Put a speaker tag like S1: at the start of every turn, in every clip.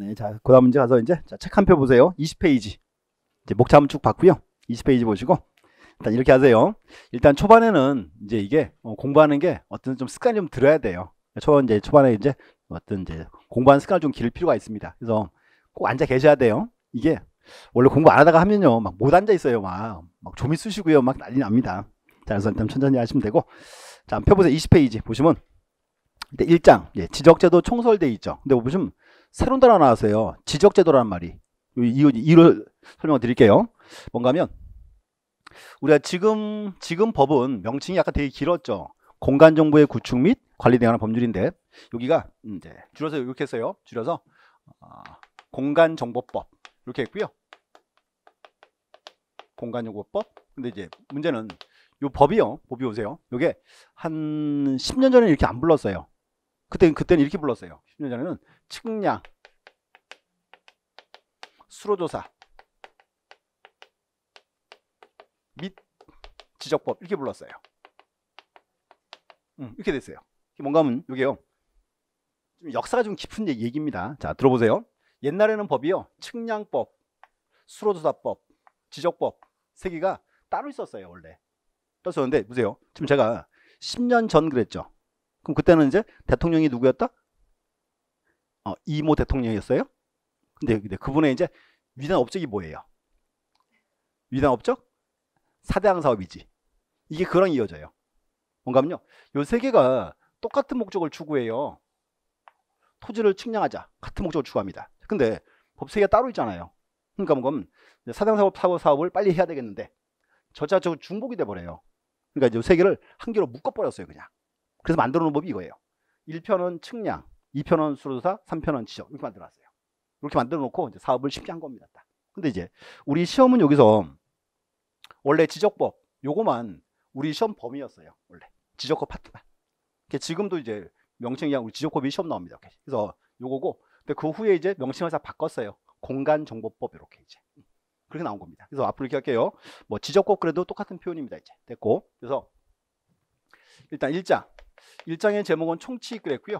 S1: 네, 자, 그 다음 문제 가서 이제 자, 책한표 보세요. 20페이지. 이제 목차 한번 쭉 봤고요. 20페이지 보시고 일단 이렇게 하세요. 일단 초반에는 이제 이게 어, 공부하는 게 어떤 좀 습관이 좀 들어야 돼요. 초반 이제 초반에 이제 어떤 이제 공부하는 습관을 좀 기를 필요가 있습니다. 그래서 꼭 앉아 계셔야 돼요. 이게 원래 공부 안 하다가 하면요. 막 못 앉아 있어요. 막, 막 조미 쑤시고요. 막 난리 납니다. 자, 그래서 일단 천천히 하시면 되고. 자, 한번 펴보세요. 20페이지 보시면 일단 1장. 예, 지적제도 총설돼 있죠. 근데 보시면 새로운 단어 나왔어요. 지적제도란 말이. 이거이를 설명을 드릴게요. 뭔가면 우리가 지금 지금 법은 명칭이 약간 되게 길었죠. 공간 정보의 구축 및 관리 대응하는 법률인데 여기가 이제 줄여서 이렇게 써요. 줄여서 어, 공간 정보법 이렇게 했고요. 공간 정보법. 근데 이제 문제는 요 법이요. 법이 오세요. 요게 한 10년 전에 이렇게 안 불렀어요. 그때 그때는 이렇게 불렀어요. 10년 전에는 측량 수로조사 및 지적법 이렇게 불렀어요. 음, 이렇게 됐어요. 뭔가 하면 이게요. 좀 역사가 좀 깊은 얘기입니다. 자 들어보세요. 옛날에는 법이요. 측량법, 수로조사법, 지적법 세 개가 따로 있었어요 원래. 따로 있었는데 보세요. 지금 제가 10년 전 그랬죠. 그럼 그때는 이제 대통령이 누구였다? 어, 이모 대통령이었어요. 근데, 근데 그분의 이제 위대한 업적이 뭐예요? 위대한 업적? 사대항 사업이지. 이게 그런 이어져요. 뭔가면요. 요 세 개가 똑같은 목적을 추구해요. 토지를 측량하자. 같은 목적을 추구합니다. 근데 법세계가 따로 있잖아요. 그러니까 뭔가 면 사대항 사업 사업을 빨리 해야 되겠는데 저자적 중복이 돼버려요. 그러니까 이세 개를 한 개로 묶어버렸어요. 그냥. 그래서 만들어 놓은 법이 이거예요. 1편은 측량, 2편원 수로조사, 3편원 지적 이렇게 만들어 놨어요. 이렇게 만들어 놓고 이제 사업을 쉽게 한 겁니다. 딱. 근데 이제 우리 시험은 여기서 원래 지적법 요거만 우리 시험 범위였어요. 원래 지적법 파트만. 지금도 이제 명칭이랑 우리 지적법이 시험 나옵니다. 그래서 요거고 근데 그 후에 이제 명칭을 다 바꿨어요. 공간정보법 이렇게 이제 그렇게 나온 겁니다. 그래서 앞으로 기억할게요. 뭐 지적법 그래도 똑같은 표현입니다. 이제 됐고 그래서 일단 1장 1장의 제목은 총칙 그랬고요.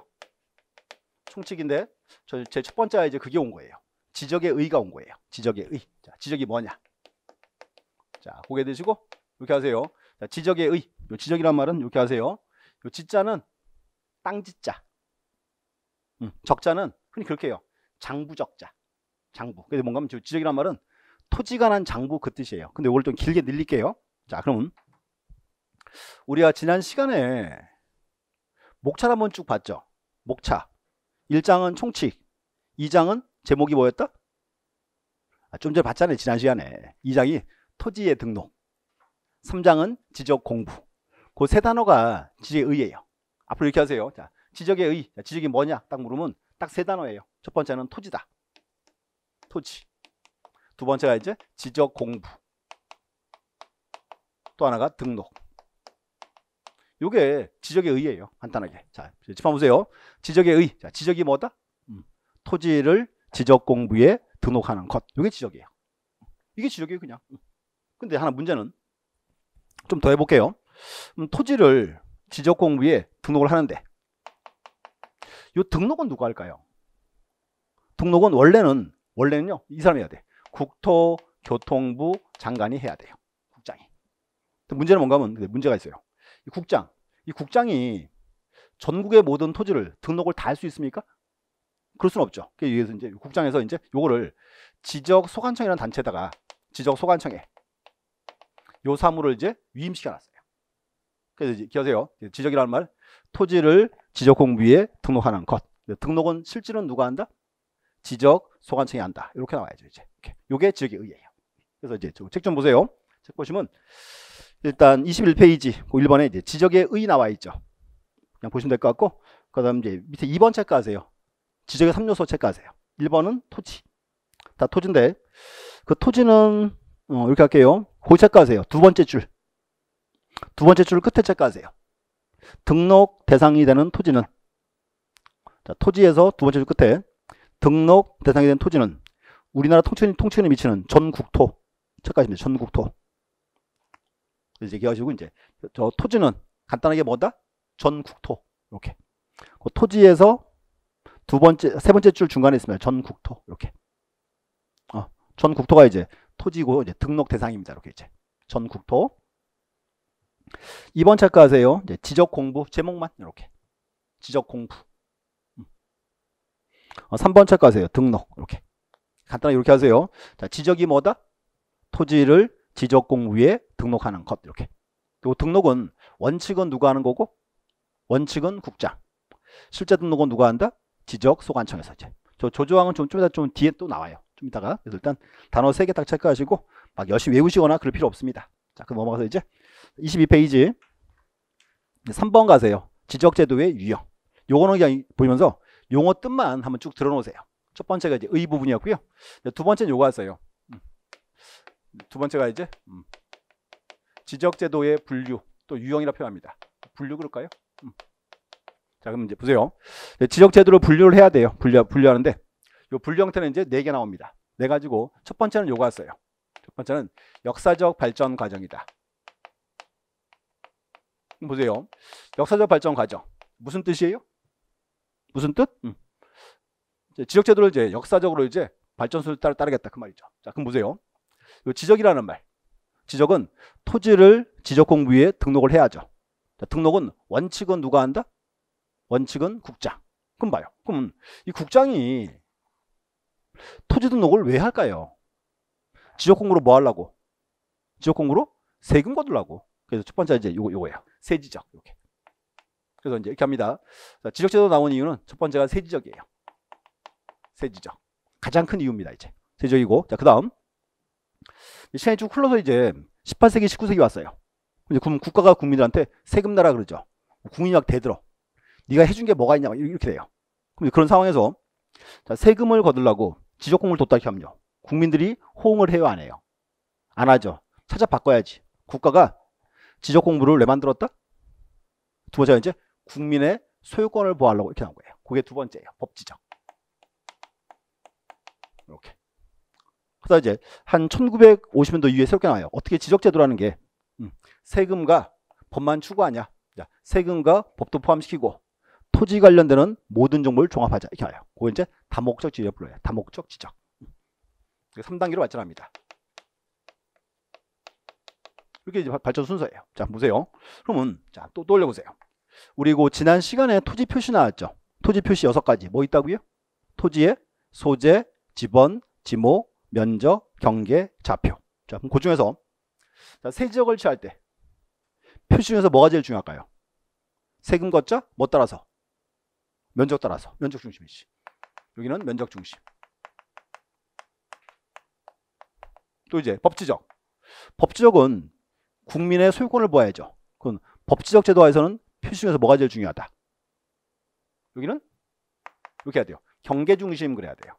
S1: 총칙인데 제 첫 번째 이제 그게 온 거예요. 지적의 의가 온 거예요. 지적의 의. 자, 지적이 뭐냐? 자, 고개 드시고 이렇게 하세요. 자, 지적의 의. 요 지적이란 말은 이렇게 하세요. 요 지자는 땅 지자. 음, 적자는 흔히 그렇게 해요. 장부 적자. 장부. 그래서 뭔가 하면 지적이란 말은 토지가 난 장부 그 뜻이에요. 근데 이걸 좀 길게 늘릴게요. 자, 그러면 우리가 지난 시간에 목차를 한번 쭉 봤죠. 목차. 1장은 총칙, 2장은 제목이 뭐였다? 아, 좀 전에 봤잖아요. 지난 시간에. 2장이 토지의 등록, 3장은 지적 공부. 그 세 단어가 지적의 의예요. 앞으로 이렇게 하세요. 자, 지적의 의. 지적이 뭐냐? 딱 물으면 딱 세 단어예요. 첫 번째는 토지다. 토지. 두 번째가 이제 지적 공부. 또 하나가 등록. 요게 지적의 의예요. 간단하게. 자, 집합 보세요. 지적의 의. 자, 지적이 뭐다? 음. 토지를 지적 공부에 등록하는 것. 요게 지적이에요. 이게 지적이에요, 그냥. 음. 근데 하나 문제는 좀 더 해볼게요. 음, 토지를 지적 공부에 등록을 하는데 요 등록은 누가 할까요? 등록은 원래는 원래는요. 이 사람이 해야 돼. 국토교통부 장관이 해야 돼요. 국장이. 문제는 뭔가 하면 문제가 있어요. 이 국장, 이 국장이 전국의 모든 토지를 등록을 다 할 수 있습니까? 그럴 수는 없죠. 그래서 이제 국장에서 이제 요거를 지적 소관청이라는 단체에다가 지적 소관청에 요 사무를 이제 위임시켜 놨어요. 그래서 이제 기억하세요. 지적이라는 말 토지를 지적 공부에 등록하는 것. 등록은 실제로 누가 한다? 지적 소관청이 한다. 이렇게 나와야죠, 이제. 이게 지적의 의예요. 그래서 이제 책좀 보세요. 책 보시면 일단 21페이지 1번에 그 이제 지적의 의 나와 있죠. 그냥 보시면 될 것 같고 그 다음 이제 밑에 2번 체크하세요. 지적의 3요소 체크하세요. 1번은 토지. 다 토지인데 그 토지는 어, 이렇게 할게요. 고 그 체크하세요. 두 번째 줄. 두 번째 줄 끝에 체크하세요. 등록 대상이 되는 토지는 자, 토지에서 두 번째 줄 끝에 등록 대상이 된 토지는 우리나라 통치인 통치인에 미치는 전국토 체크하시면 돼요. 전국토. 이 얘기하시고 이제 저 토지는 간단하게 뭐다? 전국토 이렇게 그 토지에서 두 번째 세 번째 줄 중간에 있습니다. 전국토 이렇게 어, 전국토가 이제 토지고 이제 등록 대상입니다. 이렇게 이제 전국토 이번 착가하세요. 이제 지적 공부 제목만 이렇게 지적 공부 음. 어, 3번 착가하세요. 등록 이렇게 간단하게 이렇게 하세요. 자, 지적이 뭐다? 토지를 지적 공위에 등록하는 것 이렇게. 요 등록은 원칙은 누가 하는 거고 원칙은 국장. 실제 등록은 누가 한다? 지적 소관청에서 이제. 저 조조항은 좀, 좀 이따 좀 뒤에 또 나와요. 좀 이따가. 일단 단어 3개 딱 체크하시고 막 열심히 외우시거나 그럴 필요 없습니다. 자, 그럼 넘어가서 이제 22페이지 3번 가세요. 지적제도의 유형. 요거는 그냥 보면서 용어 뜻만 한번 쭉 들어놓으세요. 첫 번째가 이제 의 부분이었고요. 두 번째는 요거 하세요. 두 번째가 이제 음. 지적제도의 분류 또 유형이라 표현합니다. 분류 그럴까요? 음. 자 그럼 이제 보세요. 네, 지적제도로 분류를 해야 돼요. 분류, 분류하는데 이 분류 형태는 이제 네 개 나옵니다. 네 가지고 첫 번째는 요거 였어요첫 번째는 역사적 발전 과정이다. 보세요. 역사적 발전 과정. 무슨 뜻이에요? 무슨 뜻? 음. 지적제도를 이제 역사적으로 이제 발전수를 따르겠다 그 말이죠. 자, 그럼 보세요. 지적이라는 말. 지적은 토지를 지적공부에 등록을 해야죠. 등록은 원칙은 누가 한다? 원칙은 국장. 그럼 봐요. 그럼 이 국장이 토지 등록을 왜 할까요? 지적공부로 뭐 하려고? 지적공부로 세금 거두려고. 그래서 첫 번째 이제 요거, 요거예요. 세지적. 이렇게. 그래서 이제 이렇게 합니다. 지적제도 나온 이유는 첫 번째가 세지적이에요. 세지적. 가장 큰 이유입니다. 이제 세지적이고. 자, 그 다음. 시간이 쭉 흘러서 이제 18세기, 19세기 왔어요. 이제 국가가 국민들한테 세금 내라 그러죠. 국민이 막 대들어. 네가 해준 게 뭐가 있냐 막 이렇게 돼요. 그럼 그런 상황에서 자, 세금을 거둘라고 지적공을 뒀다 이렇 하면요. 국민들이 호응을 해요 안 해요? 안 하죠. 찾아 바꿔야지. 국가가 지적 공부를 왜 만들었다? 두 번째가 이제 국민의 소유권을 보호하려고 이렇게 나온 거예요. 그게 두 번째예요. 법 지적. 이렇게. 그다 이제 한 1950년도 이후에 새롭게 나와요. 어떻게 지적제도라는 게 음, 세금과 법만 추구하냐. 세금과 법도 포함시키고 토지 관련되는 모든 정보를 종합하자 이렇게 나와요. 그거 이제 다목적 지적 불러요. 다목적 지적. 3단계로 발전합니다. 이렇게 이제 발전 순서예요. 자, 보세요. 그러면 자, 또, 또 올려보세요. 그리고 지난 시간에 토지 표시 나왔죠. 토지 표시 6가지. 뭐 있다고요? 토지의 소재, 지번, 지목, 면적, 경계, 좌표. 자, 그럼 그 중에서 자, 세 지역을 취할 때 표시 중에서 뭐가 제일 중요할까요? 세금 걷자? 뭐 따라서? 면적 따라서. 면적 중심이지. 여기는 면적 중심. 또 이제 법치적법치적은 국민의 소유권을 보아야죠. 그건 법치적 제도화에서는 표시 중에서 뭐가 제일 중요하다. 여기는 이렇게 해야 돼요. 경계 중심 그래야 돼요.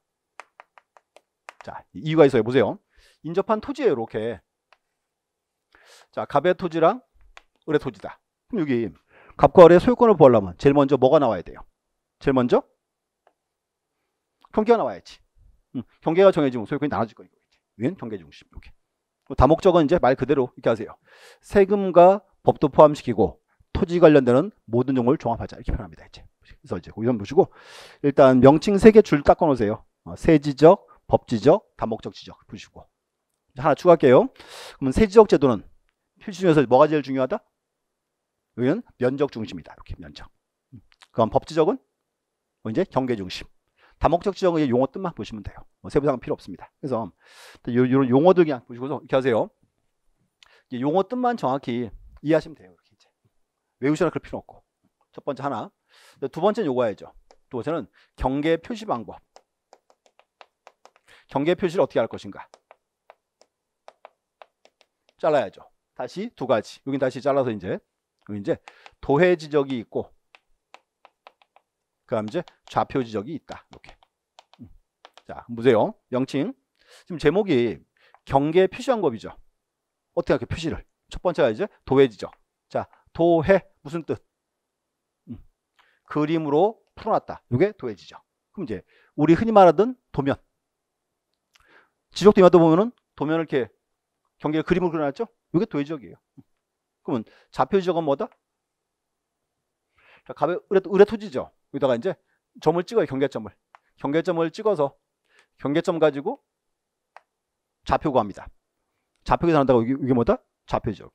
S1: 자, 이유가 있어요. 보세요. 인접한 토지에 이렇게 자, 갑의 토지랑 을의 토지다. 그럼 여기 갑과 을의 소유권을 보려면 제일 먼저 뭐가 나와야 돼요? 제일 먼저 경계가 나와야지. 음, 경계가 정해지면 소유권이 나눠질 거니까. 위엔 경계 중심. 이렇게. 다목적은 이제 말 그대로 이렇게 하세요. 세금과 법도 포함시키고 토지 관련되는 모든 종을 종합하자 이렇게 표현합니다. 이제. 그래서 이제 이런 보시고 일단 명칭 세 개줄 닦아 놓으세요. 어, 세지적, 법지적, 다목적 지적 부시고 하나 추가할게요. 그러면 세지적 제도는 필수 중에서 뭐가 제일 중요하다? 여기는 면적 중심이다. 이렇게 면적. 그럼 법지적은 뭐 이제 경계 중심. 다목적 지적은 용어 뜻만 보시면 돼요. 뭐 세부사항 필요 없습니다. 그래서 이런 용어들 그냥 보시고서 이렇게 하세요. 용어 뜻만 정확히 이해하시면 돼요. 이렇게 이제 외우셔라 그럴 필요 없고. 첫 번째 하나. 두 번째는 요거 해야죠. 두 번째는 경계 표시 방법. 경계 표시를 어떻게 할 것인가? 잘라야죠. 다시 두 가지. 여긴 다시 잘라서 이제 여기 이제 도해 지적이 있고 그다음 이제 좌표 지적이 있다. 이렇게. 음. 자, 보세요. 명칭. 지금 제목이 경계 표시한 법이죠. 어떻게 할게 표시를. 첫 번째가 이제 도해 지적. 자, 도해 무슨 뜻? 음. 그림으로 풀어놨다. 이게 도해 지적. 그럼 이제 우리 흔히 말하던 도면. 지적도 이마도 보면은 도면을 이렇게 경계 그림을 그려놨죠? 이게 도의역이에요 그러면 좌표지적은 뭐다? 자, 갑의 의뢰, 의뢰 토지죠. 여기다가 이제 점을 찍어요. 경계점을. 경계점을 찍어서 경계점 가지고 좌표 구합니다. 좌표 계산한다고 이게, 이게 뭐다? 좌표지이렇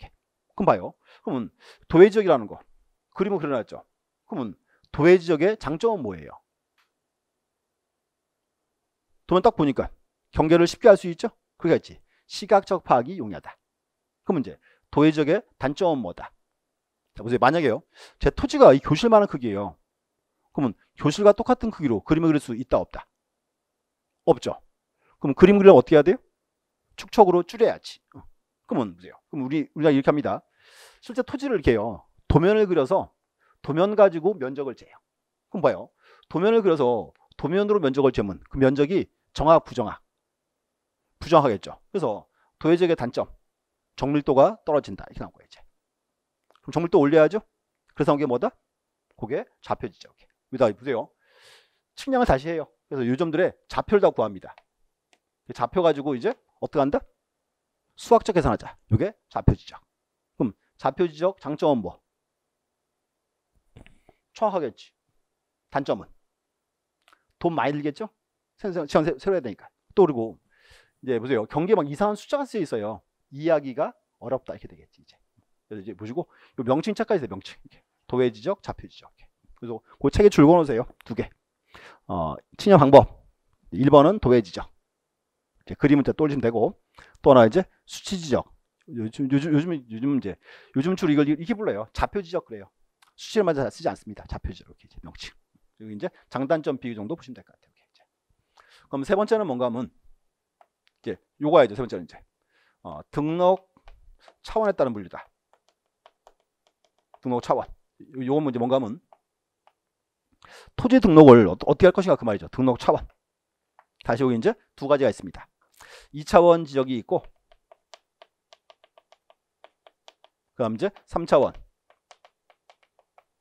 S1: 그럼 봐요. 그러면 도해 지역이라는 거. 그림을 그려놨죠. 그러면 도해 지역의 장점은 뭐예요? 도면 딱 보니까 경계를 쉽게 할 수 있죠? 그러겠지. 시각적 파악이 용이하다. 그럼이제 도의적의 단점은 뭐다? 자, 보세요. 만약에요. 제 토지가 이 교실만한 크기예요. 그러면 교실과 똑같은 크기로 그림을 그릴 수 있다 없다? 없죠. 그럼 그림 그리려면 어떻게 해야 돼요? 축척으로 줄여야지. 어. 그러면 보세요. 그럼 우리 우리가 이렇게 합니다. 실제 토지를 이렇게요. 도면을 그려서 도면 가지고 면적을 재요. 그럼 봐요. 도면을 그려서 도면으로 면적을 재면 그 면적이 정확 부정확 부정하겠죠. 그래서 도예적의 단점, 정밀도가 떨어진다 이렇게 나온 거예요. 이제. 그럼 정밀도 올려야죠. 그래서 나온 게 뭐다? 그게 좌표지죠. 여기다 보세요. 측량을 다시 해요. 그래서 요점들의 좌표를 다 구합니다. 좌표 가지고 이제 어떻게 한다? 수학적 계산하자. 이게 좌표 지적. 그럼 좌표 지적 장점은 뭐? 정확하겠지. 단점은 돈 많이 들겠죠? 생산, 지원 새로 해야 되니까. 또 그리고 이제 보세요. 경계에막 이상한 숫자가 쓰여 있어요. 이야기가 어렵다 이렇게 되겠지 이제. 그래서 이제 보시고 명칭차까지 돼 명칭. 이렇게. 도외 지적, 좌표 지적. 이렇게. 그래서 그 책에 줄고 놓으세요. 두 개. 어, 친여 방법. 1번은 도외 지적. 이렇 그림을 떠올리면 되고 또 하나 이제 수치 지적. 요즘 요즘 요즘 요즘 이제 요즘 주로 이걸 이렇게 불러요. 좌표 지적 그래요. 수치를 맞아 쓰지 않습니다. 좌표 지적 이렇게 이제 명칭. 그리고 이제 장단점 비교 정도 보시면 될 것 같아요. 이제. 그럼 세 번째는 뭔가 하면 이제 요거 야죠세 번째는 이제 어, 등록 차원에 따른 분류다. 등록 차원. 요건 문제 뭔가 하면 토지 등록을 어, 떻게할 것인가 그 말이죠. 등록 차원. 다시 여기 이제 두 가지가 있습니다. 2차원 지적이 있고 그 다음 이제 3차원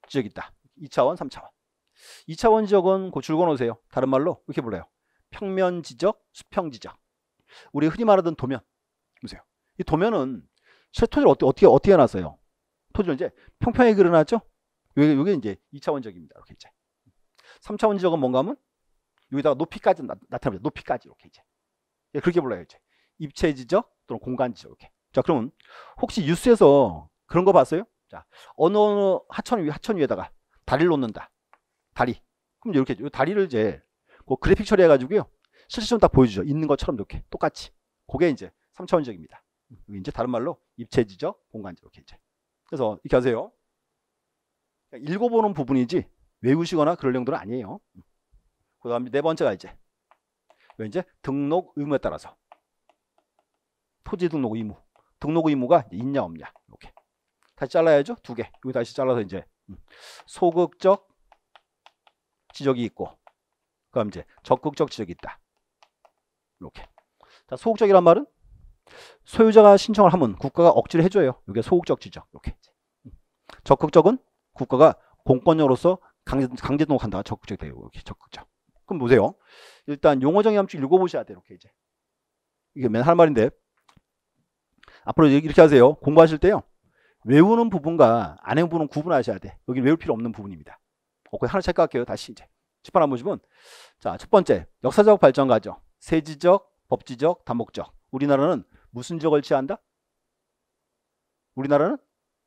S1: 지역이 있다. 2차원, 3차원. 2차원 지역은 그 줄거놓으세요. 다른 말로 이렇게 불러요. 평면 지적, 수평 지적. 우리 흔히 말하던 도면. 보세요. 이 도면은 실제 토를 어떻게 어떻게 어떻게 나서요? 토지를 이제 평평하게 그려놨죠? 요게 요게 이제 2차원적입니다. 이렇게 이제. 3차원적은 뭔가 하면 여기다가 높이까지 나, 타납니다 높이까지 이렇게 이제. 예, 그렇게 불러요, 이제. 입체 지적 또는 공간 지적 이렇게. 자, 그러면 혹시 뉴스에서 그런 거 봤어요? 자, 어느, 어느 하천 위 하천 위에다가 다리를 놓는다. 다리. 그럼 이렇게 요 다리를 이제 그 그래픽 처리해 가지고요. 실질적으로 딱 보여주죠. 있는 것처럼 이렇게 똑같이. 그게 이제 3차원적입니다. 이제 다른 말로 입체지적, 공간적 이렇게 이제. 그래서 이렇게 하세요. 그러니까 읽어보는 부분이지 외우시거나 그럴 정도는 아니에요. 그 다음에 네 번째가 이제 왜 이제 등록 의무에 따라서 토지 등록 의무, 등록 의무가 있냐 없냐 이렇게 다시 잘라야죠 두 개. 여기 다시 잘라서 이제 음. 소극적 지적이 있고 그럼 이제 적극적 지적이 있다. 이렇게. 자, 소극적이란 말은 소유자가 신청을 하면 국가가 억지를 해줘요. 이게 소극적 지적. 이렇게. 적극적은 국가가 공권력으로서 강제, 강제 동원한다. 적극적 대우. 이렇게 적극적. 그럼 보세요. 일단 용어 정의 함축 읽어보셔야 돼요. 이렇게 이제. 이게 맨할 말인데 앞으로 이렇게 하세요. 공부하실 때요. 외우는 부분과 안해우는 부분 구분하셔야 돼. 여기 외울 필요 없는 부분입니다. 어, 그 하나 체크할게요. 다시 이제. 출판 한번 보시면 자, 첫 번째 역사적 발전 과정. 세지적, 법지적, 다목적. 우리나라는 무슨 적을 취한다? 우리나라는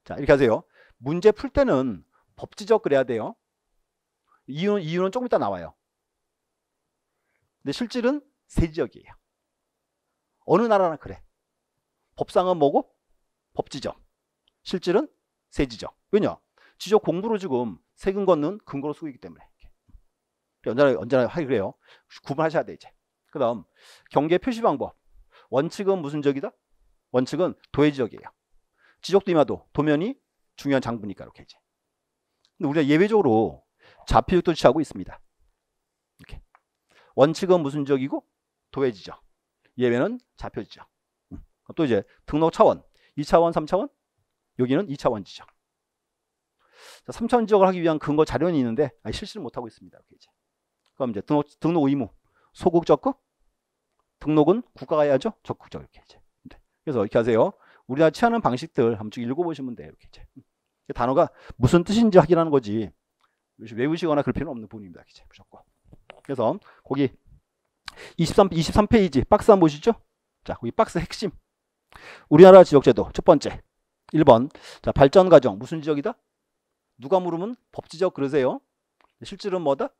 S1: 자 이렇게 하세요. 문제 풀 때는 법지적 그래야 돼요. 이유는 이유는 조금 이따 나와요. 근데 실질은 세지적이에요. 어느 나라나 그래. 법상은 뭐고? 법지적. 실질은 세지적. 왜냐? 지적 공부로 지금 세금 걷는 근거로 쓰고 있기 때문에. 언제나 언제나 하기 그래요. 구분하셔야 돼 이제. 그 다음 경계 표시 방법. 원칙은 무슨 적이다? 원칙은 도의 지역이에요. 지적도 임하도 도면이 중요한 장부니까 이렇게 이제. 근데 우리가 예외적으로 좌표적도 취하고 있습니다. 이렇게. 원칙은 무슨 지역이고 도의 지적. 예외는 좌표 지적. 음. 또 이제 등록 차원 2차원, 3차원 여기는 2차원 지적. 자, 3차원 지적을 하기 위한 근거 자료는 있는데 실시를 못하고 있습니다. 이렇게 이제. 그럼 이제 등록, 등록 의무 소극 적극 등록은 국가가 해야죠. 적극적 이렇게 이제. 네. 그래서 이렇게 하세요. 우리나라 취하는 방식들 한 번 쭉 읽어보시면 돼요. 이렇게 이제. 음. 단어가 무슨 뜻인지 확인하는 거지. 외우시거나 그럴 필요는 없는 부분입니다. 이제 무조건. 그래서 거기 23, 23페이지 박스 한번 보시죠. 자, 거기 박스 핵심. 우리나라 지역제도 첫 번째. 1번. 자, 발전 과정 무슨 지역이다? 누가 물으면 법지적 그러세요. 실제로는 뭐다?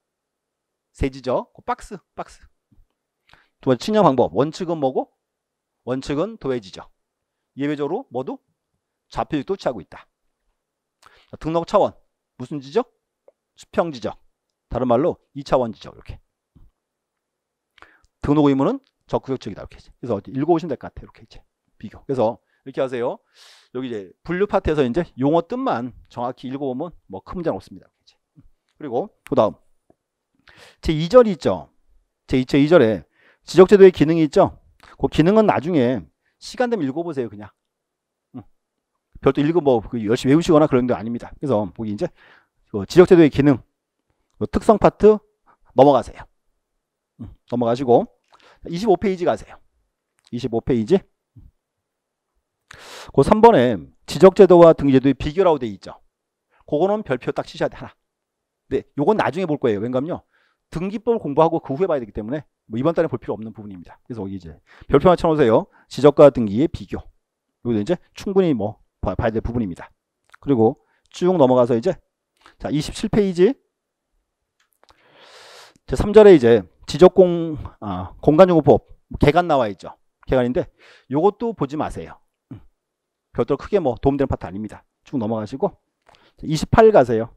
S1: 세지적. 그 박스, 박스. 두 번째 측량 방법. 원칙은 뭐고? 원칙은 도해지죠. 예외적으로 모두 좌표직도 취하고 있다. 자, 등록 차원. 무슨 지적? 수평 지적. 다른 말로 2차원 지적 이렇게. 등록 의무는 적극적 측이다 이렇게. 그래서 읽어보시면 될 것 같아요. 이렇게 이제 비교. 그래서 이렇게 하세요. 여기 이제 분류 파트에서 이제 용어 뜻만 정확히 읽어보면 뭐 큰 문제는 없습니다. 그리고 그 다음 제 2절이 있죠. 제2 2절에 지적제도의 기능이 있죠. 그 기능은 나중에 시간 되면 읽어보세요. 그냥. 별도 읽고 뭐 그 열심히 외우시거나 그런 게 아닙니다. 그래서 보기 이제 그 지적제도의 기능, 그 특성 파트 넘어가세요. 넘어가시고 25페이지 가세요. 25페이지. 그 3번에 지적제도와 등제도의 비교라고 돼 있죠. 그거는 별표 딱 치셔야 돼 하나. 네, 요건 나중에 볼 거예요. 왠냐면요 등기법을 공부하고 그 후에 봐야 되기 때문에 뭐 이번 달에 볼 필요 없는 부분입니다. 그래서 여기 이제 별표 맞춰 놓으세요 지적과 등기의 비교. 이거도 이제 충분히 뭐 봐야 될 부분입니다. 그리고 쭉 넘어가서 이제 자 27페이지 제 3절에 이제 지적공 아, 공간요구법 뭐 개간 나와 있죠. 개간인데 요것도 보지 마세요. 음. 별도로 크게 뭐 도움되는 파트 아닙니다. 쭉 넘어가시고 28 가세요.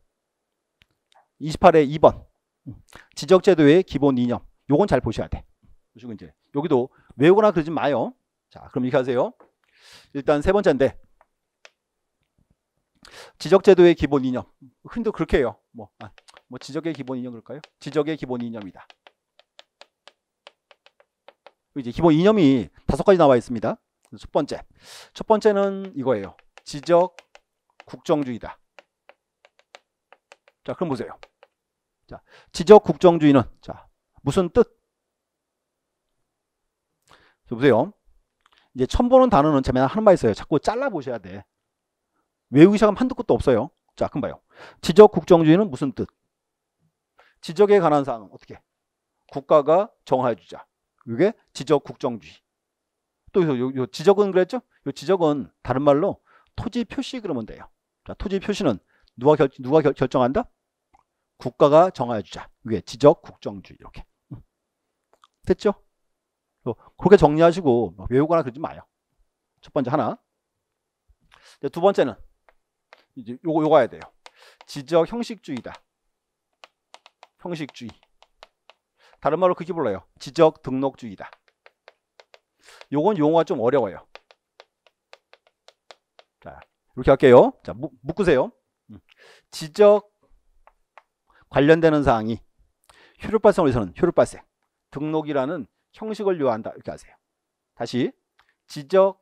S1: 28에 2번 음. 지적제도의 기본 이념 요건 잘 보셔야 돼. 그리고 이제 여기도 외우거나 그러지 마요. 자, 그럼 이렇게 하세요. 일단 세 번째인데 지적제도의 기본 이념. 흔히도 그렇게 해요. 뭐, 아, 뭐 지적의 기본 이념 그럴까요? 지적의 기본 이념이다. 이제 기본 이념이 다섯 가지 나와 있습니다. 첫 번째. 첫 번째는 이거예요. 지적 국정주의다. 자, 그럼 보세요. 자, 지적 국정주의는 자, 무슨 뜻? 자, 보세요. 이제 처음 보는 단어는 제가 하는 말 있어요. 자꾸 잘라보셔야 돼. 외우기 시작하면 한두 것도 없어요. 자, 그럼 봐요. 지적 국정주의는 무슨 뜻? 지적에 관한 사항은 어떻게? 국가가 정하여주자. 이게 지적 국정주의. 또 요, 요 지적은 그랬죠? 요 지적은 다른 말로 토지 표시 그러면 돼요. 자, 토지 표시는 누가 결, 누가 결, 정한다 국가가 정하여주자. 이게 지적 국정주의 이렇게. 됐죠? 뭐, 그렇게 정리하시고 외우거나 그러지 마요. 첫 번째 하나. 두 번째는 이제 요거 요거 해야 돼요. 지적 형식주의다. 형식주의. 다른 말로 그렇게 불러요. 지적 등록주의다. 요건 용어가 좀 어려워요. 자, 이렇게 할게요. 자, 묶으세요. 음. 지적 관련되는 사항이 효율발생을위 해서는 효율발생. 등록이라는 형식을 요한다 이렇게 하세요. 다시 지적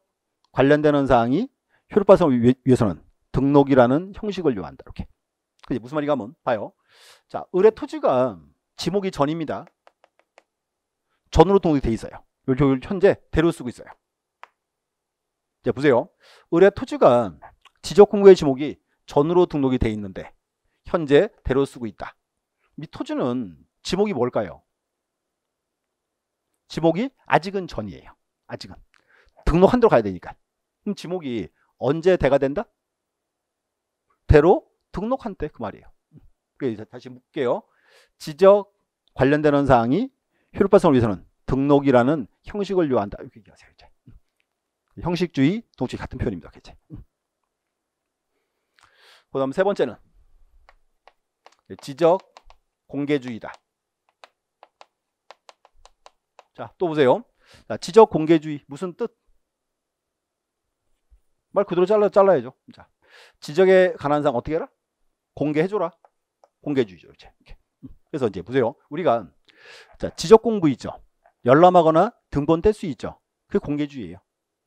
S1: 관련되는 사항이 효력발 성을 위해서는 등록이라는 형식을 요한다 이렇게. 그게 무슨 말이가면 봐요. 자, 을의 토지가 지목이 전입니다. 전으로 등록이 돼 있어요. 현재 대로 쓰고 있어요. 자, 보세요. 을의 토지가 지적 공구의 지목이 전으로 등록이 돼 있는데 현재 대로 쓰고 있다. 이 토지는 지목이 뭘까요? 지목이 아직은 전이에요. 아직은. 등록한대로 가야 되니까. 그럼 지목이 언제 대가 된다? 대로 등록한 때 그 말이에요. 다시 묻게요. 지적 관련되는 사항이 효율발성을 위해서는 등록이라는 형식을 요한다. 이렇게 얘기하세요. 이제. 형식주의, 동식 같은 표현입니다. 그치? 그 다음 세 번째는 지적 공개주의다. 자, 또 보세요. 자, 지적 공개주의 무슨 뜻? 말 그대로 잘라 잘라야죠. 자, 지적에 관한 사항 어떻게 해라? 공개해줘라. 공개주의죠. 이제. 그래서 이제 보세요. 우리가 자, 지적 공부 있죠. 열람하거나 등본 뗄 수 있죠. 그게 공개주의예요.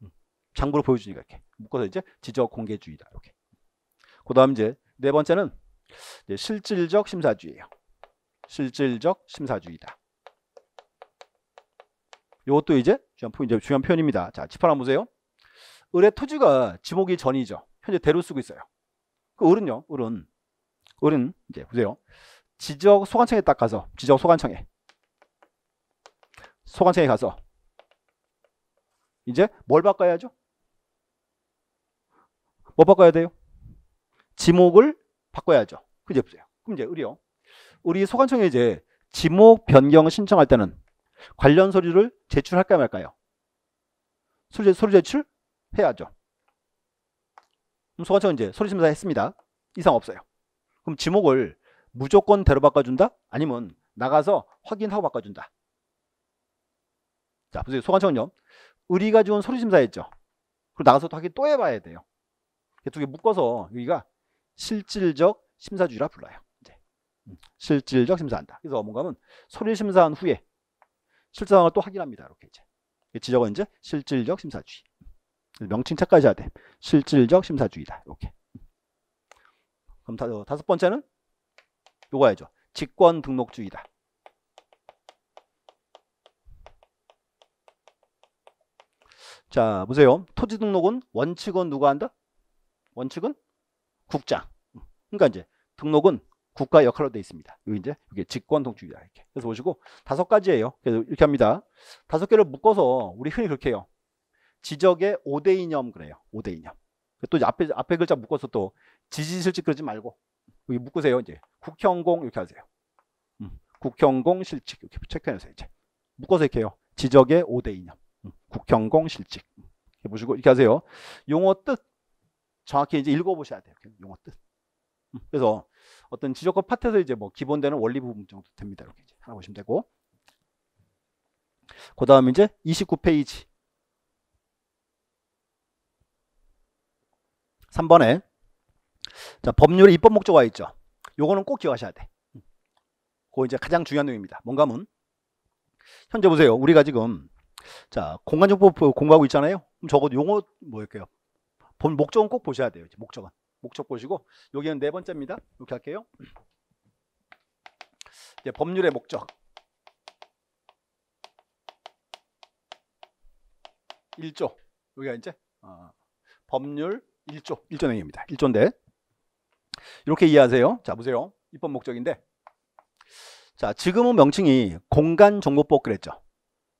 S1: 음. 장부로 보여주니까 이렇게 묶어서 이제 지적 공개주의다. 이렇게. 그다음 이제 네 번째는 이제 실질적 심사주의예요. 실질적 심사주의다. 이것도 이제 중요한 포인 중요한 표현입니다. 자, 지판 나 보세요. 을의 토지가 지목이 전이죠. 현재 대로 쓰고 있어요. 그 을은요, 을은, 을은 이제 보세요. 지적 소관청에 딱 가서, 지적 소관청에, 소관청에 가서 이제 뭘 바꿔야죠? 뭐 바꿔야 돼요? 지목을 바꿔야죠. 그죠? 보세요. 그럼 이제 을이요. 우리 소관청에 이제 지목 변경 신청할 때는 관련 서류를 제출할까 말까요? 서류, 서류 제출 해야죠. 그럼 소관청은 이제 서류 심사 했습니다. 이상 없어요. 그럼 지목을 무조건 대로 바꿔준다? 아니면 나가서 확인하고 바꿔준다? 자, 보세요. 소관청은요. 의리가 지원 서류 심사했죠. 그리고 나가서 또 확인 또 해봐야 돼요. 두개 묶어서 여기가 실질적 심사주의라 불러요. 음, 실질적 심사한다. 그래서 업무감은 서류 심사한 후에 실상을 또 확인합니다. 이렇게 이제. 지적은 이제 실질적 심사주의. 명칭착각지 해야 돼. 실질적 심사주의다. 이렇게. 그럼 다, 어, 다섯 번째는 요거 해죠. 야 직권 등록주의다. 자, 보세요. 토지 등록은 원칙은 누가 한다? 원칙은 국장. 그러니까 이제 등록은 국가 역할로 되어 있습니다. 여기 이제 이게 직권 동축이다 이렇게. 그래서 보시고 다섯 가지예요. 그래서 이렇게 합니다. 다섯 개를 묶어서 우리 흔히 그렇게 해요. 지적의 5대 이념 그래요. 5대 이념. 또 앞에 앞에 글자 묶어서 또 지지실직 그러지 말고 여기 묶으세요. 이제 국형공 이렇게 하세요. 음, 국형공 실직 이렇게 체크해주세요. 이제 묶어서 이렇게 해요. 지적의 5대 이념. 음, 국형공 실직. 음, 이렇게 보시고 이렇게 하세요. 용어 뜻 정확히 이제 읽어보셔야 돼요. 용어 뜻. 음, 그래서 어떤 지적과 파트에서 이제 뭐 기본되는 원리 부분 정도 됩니다. 이렇게 이제 하나 보시면 되고. 그 다음 이제 29페이지. 3번에 자 법률의 입법 목적 와 있죠. 요거는 꼭 기억하셔야 돼. 그 이제 가장 중요한 내용입니다. 뭔가면 현재 보세요. 우리가 지금 자 공간정보 공부하고 있잖아요. 그럼 적어도 용어 뭐일게요. 본 목적은 꼭 보셔야 돼요. 목적은 목적 보시고 여기는 네 번째입니다. 이렇게 할게요. 이제 법률의 목적 1조 여기가 이제 어, 법률 1조 1조 내용입니다. 1조인데 이렇게 이해하세요. 자 보세요. 입법 목적인데 자 지금은 명칭이 공간정보법 그랬죠.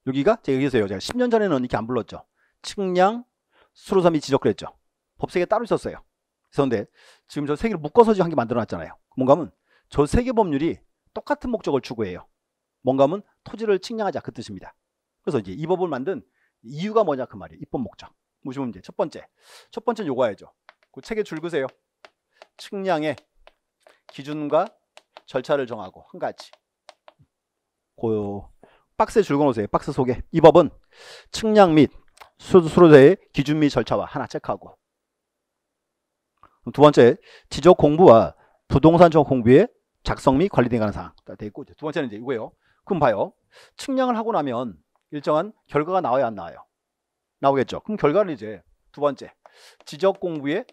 S1: 여기가 제가 얘기했어요. 제가 10년 전에는 이렇게 안 불렀죠. 측량, 수로섬이 지적 그랬죠. 법색에 따로 있었어요. 그런데 지금 저세 개를 묶어서 지금 한개 만들어놨잖아요. 뭔가 하면 저세개 법률이 똑같은 목적을 추구해요. 뭔가 하면 토지를 측량하자 그 뜻입니다. 그래서 이제 이 법을 만든 이유가 뭐냐 그 말이에요. 입법 목적. 무시면 이제 첫 번째. 첫 번째는 요거 야죠그 책에 줄 그세요. 측량의 기준과 절차를 정하고 한 가지. 고요. 박스에 줄 그어놓으세요. 박스 속에. 이 법은 측량 및 수로대의 기준 및 절차와 하나 체크하고 두 번째 지적 공부와 부동산 정보 공부의 작성 및 관리 등에 관한 사항 되 있고 두 번째는 이제 이거예요. 그럼 봐요. 측량을 하고 나면 일정한 결과가 나와야 안 나와요. 나오겠죠. 그럼 결과는 이제 두 번째 지적 공부에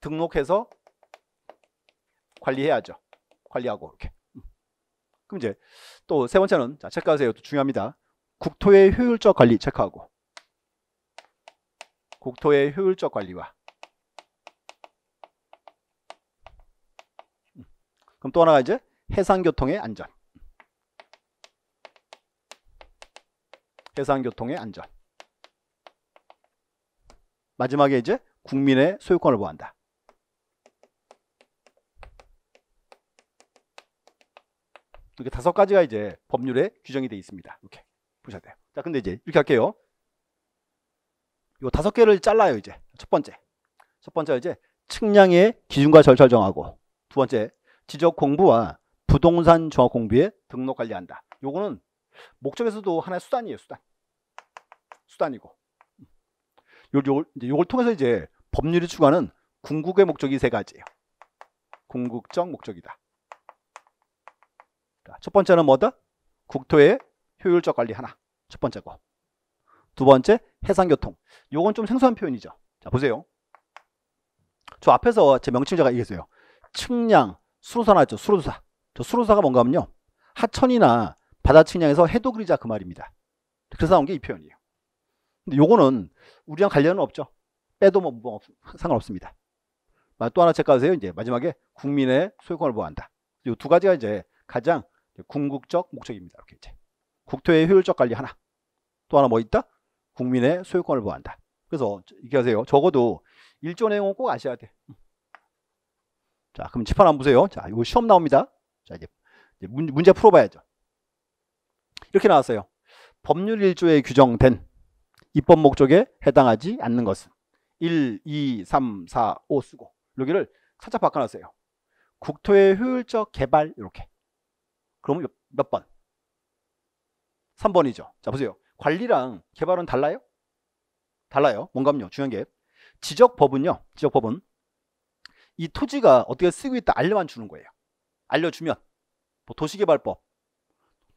S1: 등록해서 관리해야죠. 관리하고 이렇게. 그럼 이제 또 세 번째는 자 체크하세요. 또 중요합니다. 국토의 효율적 관리 체크하고 국토의 효율적 관리와 그럼 또 하나가 이제 해상교통의 안전 해상교통의 안전 마지막에 이제 국민의 소유권을 보한다 이렇게 다섯 가지가 이제 법률에 규정이 되어 있습니다. 이렇게 보셔야 돼요. 자, 근데 이제 이렇게 할게요. 요 다섯 개를 잘라요 이제 첫 번째 첫 번째 이제 측량의 기준과 절차를 정하고 두 번째 지적 공부와 부동산 종합 공비에 등록 관리한다. 요거는 목적에서도 하나의 수단이에요 수단 수단이고 요, 요, 이제 요걸 통해서 이제 법률이 추구하는 궁극의 목적이 세 가지예요. 궁극적 목적이다. 첫 번째는 뭐다? 국토의 효율적 관리 하나. 첫 번째고. 두 번째, 해상교통. 요건 좀 생소한 표현이죠. 자, 보세요. 저 앞에서 제 명칭자가 얘기했어요. 측량, 수로사 나왔죠. 수로사. 저 수로사가 뭔가 하면요. 하천이나 바다 측량에서 해도 그리자 그 말입니다. 그래서 나온 게 이 표현이에요. 근데 요거는 우리랑 관련은 없죠. 빼도 뭐, 뭐 상관없습니다. 아, 또 하나 체크하세요. 이제 마지막에 국민의 소유권을 보호한다. 이두 가지가 이제 가장 궁극적 목적입니다. 이렇게 이제 국토의 효율적 관리 하나. 또 하나 뭐 있다? 국민의 소유권을 보한다. 그래서 얘기하세요. 적어도 1조 내용은 꼭 아셔야 돼. 음. 자, 그럼 지판 안 보세요. 자, 이거 시험 나옵니다. 자, 이제 문제 풀어봐야죠. 이렇게 나왔어요. 법률 1조에 규정된 입법 목적에 해당하지 않는 것은 1, 2, 3, 4, 5 쓰고 여기를 살짝 바꿔놨어요. 국토의 효율적 개발 이렇게. 그러면 몇 번? 3번이죠. 자 보세요. 관리랑 개발은 달라요? 달라요. 뭔가요? 중요한 게 지적법은요. 지적법은 이 토지가 어떻게 쓰고 있다 알려만 주는 거예요. 알려주면 뭐 도시개발법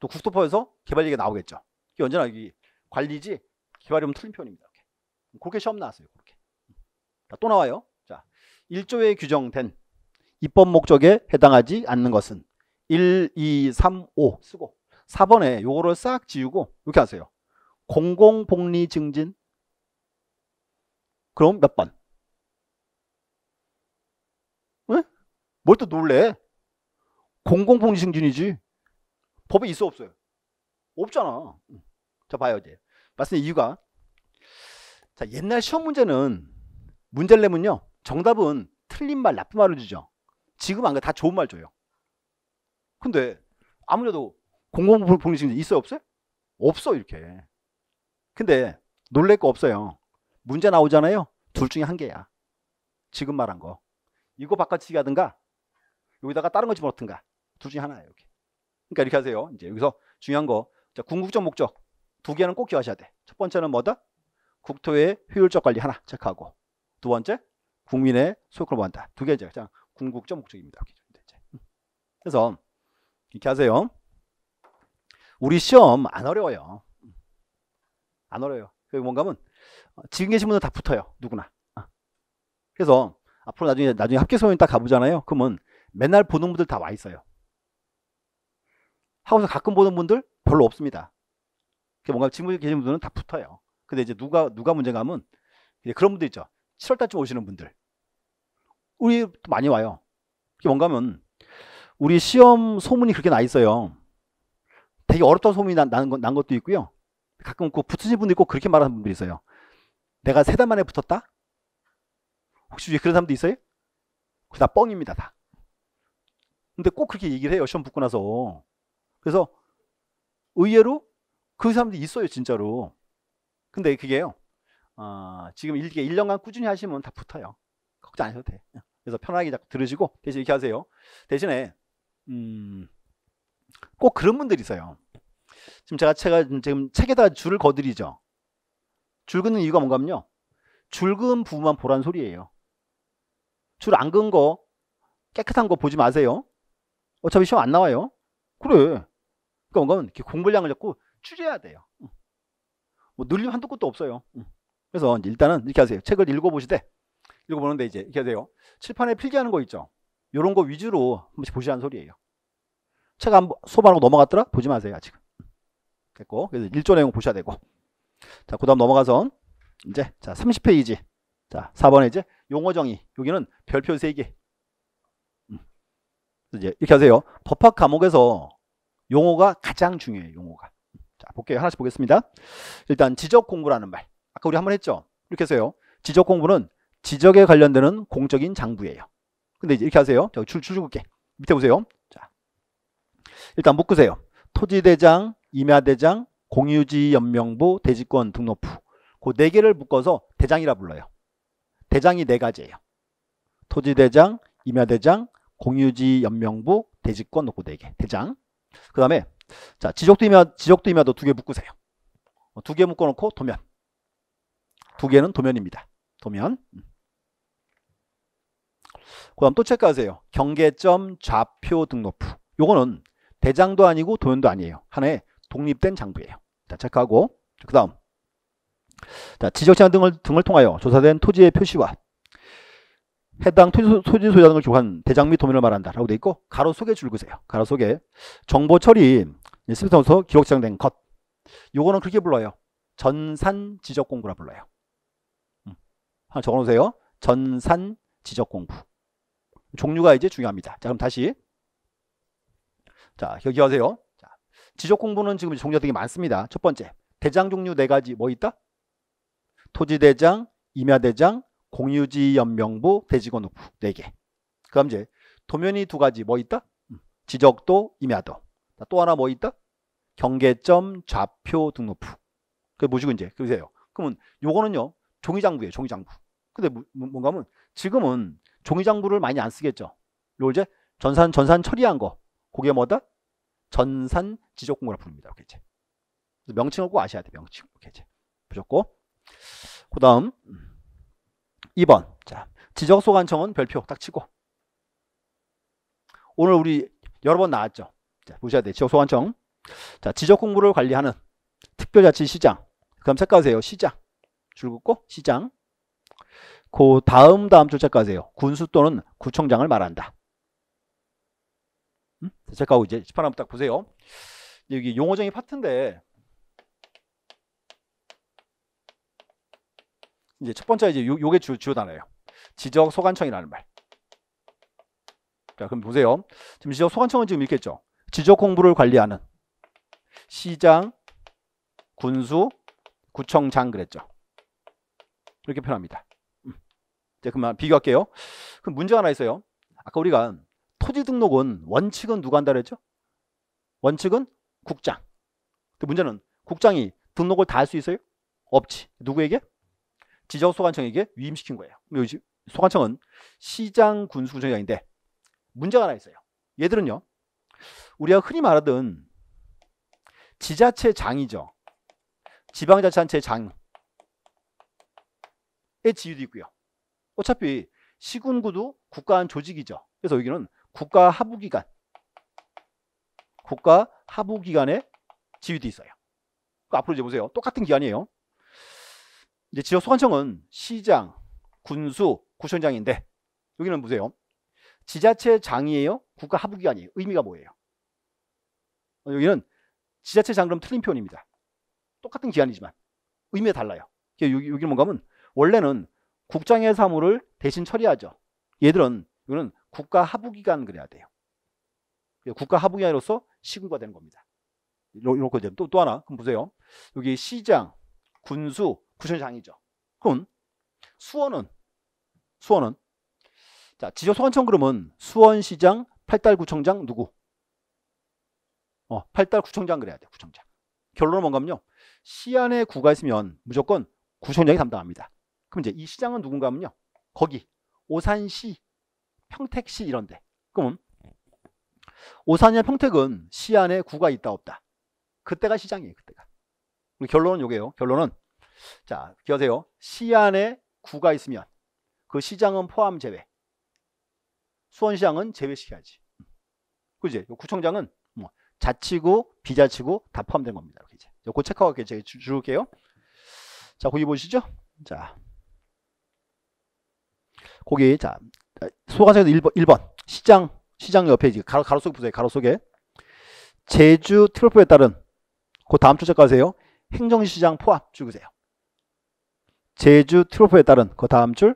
S1: 또 국토법에서 개발 얘기가 나오겠죠. 이게 언제나 여기 관리지 개발이면 틀린 표현입니다. 이렇게. 그렇게 시험 나왔어요. 그렇게. 자, 또 나와요. 자, 1조에 규정된 입법 목적에 해당하지 않는 것은 1, 2, 3, 5 쓰고 4번에 요거를 싹 지우고 이렇게 하세요. 공공복리 증진 그럼 몇 번? 응? 뭘또 놀래? 공공복리 증진이지 법에 있어 없어요? 없잖아 자 봐요 이제 말씀 이유가 자 옛날 시험 문제는 문제를 내면요 정답은 틀린 말 나쁜 말을 주죠 지금 안 그래 다 좋은 말 줘요 근데 아무래도 공공복리 증진 있어요 없어요? 없어 이렇게 근데 놀랄 거 없어요. 문제 나오잖아요. 둘 중에 한 개야. 지금 말한 거. 이거 바꿔치기 하든가 여기다가 다른 거 집어넣든가 둘 중에 하나예요. 이렇게. 그러니까 이렇게 하세요. 이제 여기서 중요한 거. 자, 궁극적 목적 두 개는 꼭 기억하셔야 돼. 첫 번째는 뭐다? 국토의 효율적 관리 하나 체크하고 두 번째 국민의 소득을 모한다. 두개 이제 가장 궁극적 목적입니다. 네, 음. 그래서 이렇게 하세요. 우리 시험 안 어려워요. 안 어려요. 그기 뭔가면 어, 지금 계신 분들 다 붙어요. 누구나. 어. 그래서 앞으로 나중에 나중에 합계 소이딱 가보잖아요. 그러면 맨날 보는 분들 다 와 있어요. 하고서 가끔 보는 분들 별로 없습니다. 그 뭔가 지금 계신 분들은 다 붙어요. 근데 이제 누가 누가 문제가 하면 그런 분들 있죠. 7월 달쯤 오시는 분들. 우리 많이 와요. 그게 뭔가 하면 우리 시험 소문이 그렇게 나 있어요. 되게 어렵다는 소문이 난, 난, 난 것도 있고요. 가끔 그 붙으신 분도 있고 그렇게 말하는 분들이 있어요. 내가 세 달 만에 붙었다? 혹시 그런 사람도 있어요? 그다 뻥입니다, 다. 근데 꼭 그렇게 얘기를 해요, 시험 붙고 나서. 그래서 의외로 그 사람들이 있어요, 진짜로. 근데 그게요, 어, 지금 이게 1년간 꾸준히 하시면 다 붙어요. 걱정 안해도 돼. 그래서 편하게 자꾸 들으시고, 대신 이렇게 하세요. 대신에, 음, 꼭 그런 분들이 있어요. 지금 제가 제가 지금 책에다 줄을 거드리죠. 줄 긋는 이유가 뭔가면요. 하줄 긋은 부분만 보란 소리예요. 줄 안 긋은 거 깨끗한 거 보지 마세요. 어차피 시험 안 나와요. 그래. 그러니까 뭔가 이렇게 공부량을 잡고 줄여야 돼요. 뭐 늘림 한두 것도 없어요. 그래서 일단은 이렇게 하세요. 책을 읽어보시되 읽어보는데 이제 이렇게 하세요. 칠판에 필기하는 거 있죠. 이런 거 위주로 한 번씩 보시라는 소리예요. 책한번 소반하고 넘어갔더라? 보지 마세요 지금. 됐고 그래서 1조 내용 보셔야 되고 자그 다음 넘어가서 이제 자 30페이지 자 4번에 이제 용어 정의 여기는 별표 3개 음. 이렇게 하세요 법학 과목에서 용어가 가장 중요해요 용어가 자 볼게요 하나씩 보겠습니다 일단 지적 공부라는 말 아까 우리 한번 했죠 이렇게 해서요 지적 공부는 지적에 관련되는 공적인 장부예요 근데 이제 이렇게 하세요 저 줄, 줄 줄게 밑에 보세요 자 일단 묶으세요 토지대장 임야대장, 공유지 연명부, 대지권 등록부 그네 개를 묶어서 대장이라 불러요. 대장이 네 가지예요. 토지대장, 임야대장, 공유지 연명부, 대지권 놓고 네 개. 대장. 그 다음에 자 지적도 임야 지적도 임야도 두 개 묶으세요. 어, 두개 묶어놓고 도면. 두 개는 도면입니다. 도면. 음. 그 다음 또 체크하세요. 경계점 좌표 등록부. 요거는 대장도 아니고 도면도 아니에요. 하나의 독립된 장부예요. 자, 체크하고 그 다음 자, 지적재산 등을, 등을 통하여 조사된 토지의 표시와 해당 토지, 토지 소유자 등을 교환 대장 및 도면을 말한다 라고 되어 있고 가로 속에 줄 그세요. 가로 속에 정보 처리 스피터에서 기록 지정된것 요거는 그렇게 불러요. 전산 지적 공부라 불러요. 음. 하나 적어놓으세요. 전산 지적 공부. 종류가 이제 중요합니다. 자 그럼 다시 자여 기억하세요. 지적 공부는 지금 종류가 되게 많습니다. 첫 번째, 대장 종류 네 가지 뭐 있다? 토지대장, 임야대장, 공유지연명부, 대지건후부 네 개. 그럼 이제 도면이 두 가지 뭐 있다? 음, 지적도, 임야도. 또 하나 뭐 있다? 경계점, 좌표, 등록부. 그 보시고 이제 그러세요. 그러면 요거는요 종이장부예요, 종이장부. 근데 뭐, 뭐, 뭔가면 하 지금은 종이장부를 많이 안 쓰겠죠. 요 이제 전산 전산 처리한 거. 그게 뭐다? 전산 지적 공고라 부릅니다. 이렇게 그 이제. 명칭을 꼭 아셔야 돼. 요 명칭. 이렇게 그 이제. 보셨고. 그 다음 2번. 자, 지적소관청은 별표 딱 치고. 오늘 우리 여러 번 나왔죠. 자, 보셔야 돼. 요 지적소관청. 자, 지적 공부를 관리하는 특별자치시장. 그럼 착각하세요 시장. 줄 긋고 시장. 그 다음 다음 착각하세요 군수 또는 구청장을 말한다. 음? 책가고 이제 시판함 딱 보세요. 여기 용어정의 파트인데 이제 첫 번째 이제 요, 요게 주, 주요 단어예요. 지적 소관청이라는 말. 자, 그럼 보세요. 지금 지적 소관청은 지금 이겠죠 지적 공부를 관리하는 시장, 군수, 구청장 그랬죠. 이렇게 표현합니다. 음. 이제 그만 비교할게요. 그럼 문제 가 하나 있어요. 아까 우리가 토지 등록은 원칙은 누가 한다 그랬죠? 원칙은 국장. 근데 그 문제는 국장이 등록을 다 할 수 있어요? 없지. 누구에게? 지적소관청에게 위임시킨 거예요. 뭐 소관청은 시장 군수구청장인데 문제가 하나 있어요. 얘들은요. 우리가 흔히 말하던 지자체 장이죠. 지방자치단체 장의 지위도 있고요. 어차피 시군구도 국가한 조직이죠. 그래서 여기는 국가 하부기관 국가 하부기관의 지위도 있어요. 그 앞으로 이제 보세요. 똑같은 기관이에요. 이제 지역 소관청은 시장, 군수, 구청장인데 여기는 보세요. 지자체 장이에요. 국가 하부기관이에요. 의미가 뭐예요? 여기는 지자체 장 그럼 틀린 표현입니다. 똑같은 기관이지만 의미가 달라요. 여기, 여기는 뭔가 하면 원래는 국장의 사무를 대신 처리하죠. 얘들은 이거는 국가 하부기관 그래야 돼요. 예, 국가 하부기관으로서 시군과 되는 겁니다. 이렇게 되면 또, 또 하나 그럼 보세요. 여기 시장, 군수, 구청장이죠. 그럼 수원은 수원은 자 지적소관청 그러면 수원시장, 팔달구청장 누구? 어, 팔달구청장 그래야 돼. 구청장. 결론은 뭔가면요. 시 안에 구가 있으면 무조건 구청장이 담당합니다. 그럼 이제 이 시장은 누군가 면요 거기 오산시, 평택시 이런데. 그러 오산이나 평택은 시 안에 구가 있다 없다. 그때가 시장이에요. 그때가. 결론은 요게요. 결론은 자 기억하세요. 시 안에 구가 있으면 그 시장은 포함 제외. 수원시장은 제외시켜야지. 그지? 구청장은 뭐 자치구, 비자치구 다 포함된 겁니다. 이렇게 이제. 요거 체크하고 이 제가 줄게요. 자, 거기 보시죠. 자. 거기 자, 아, 소가서에서 1번, 1번 시장 시장 옆에 가로, 가로 속에 보세요. 가로 속에. 제주 트로프에 따른 그 다음 주작가세요 행정시장 포함 죽으세요 제주 트로프에 따른 그 다음 줄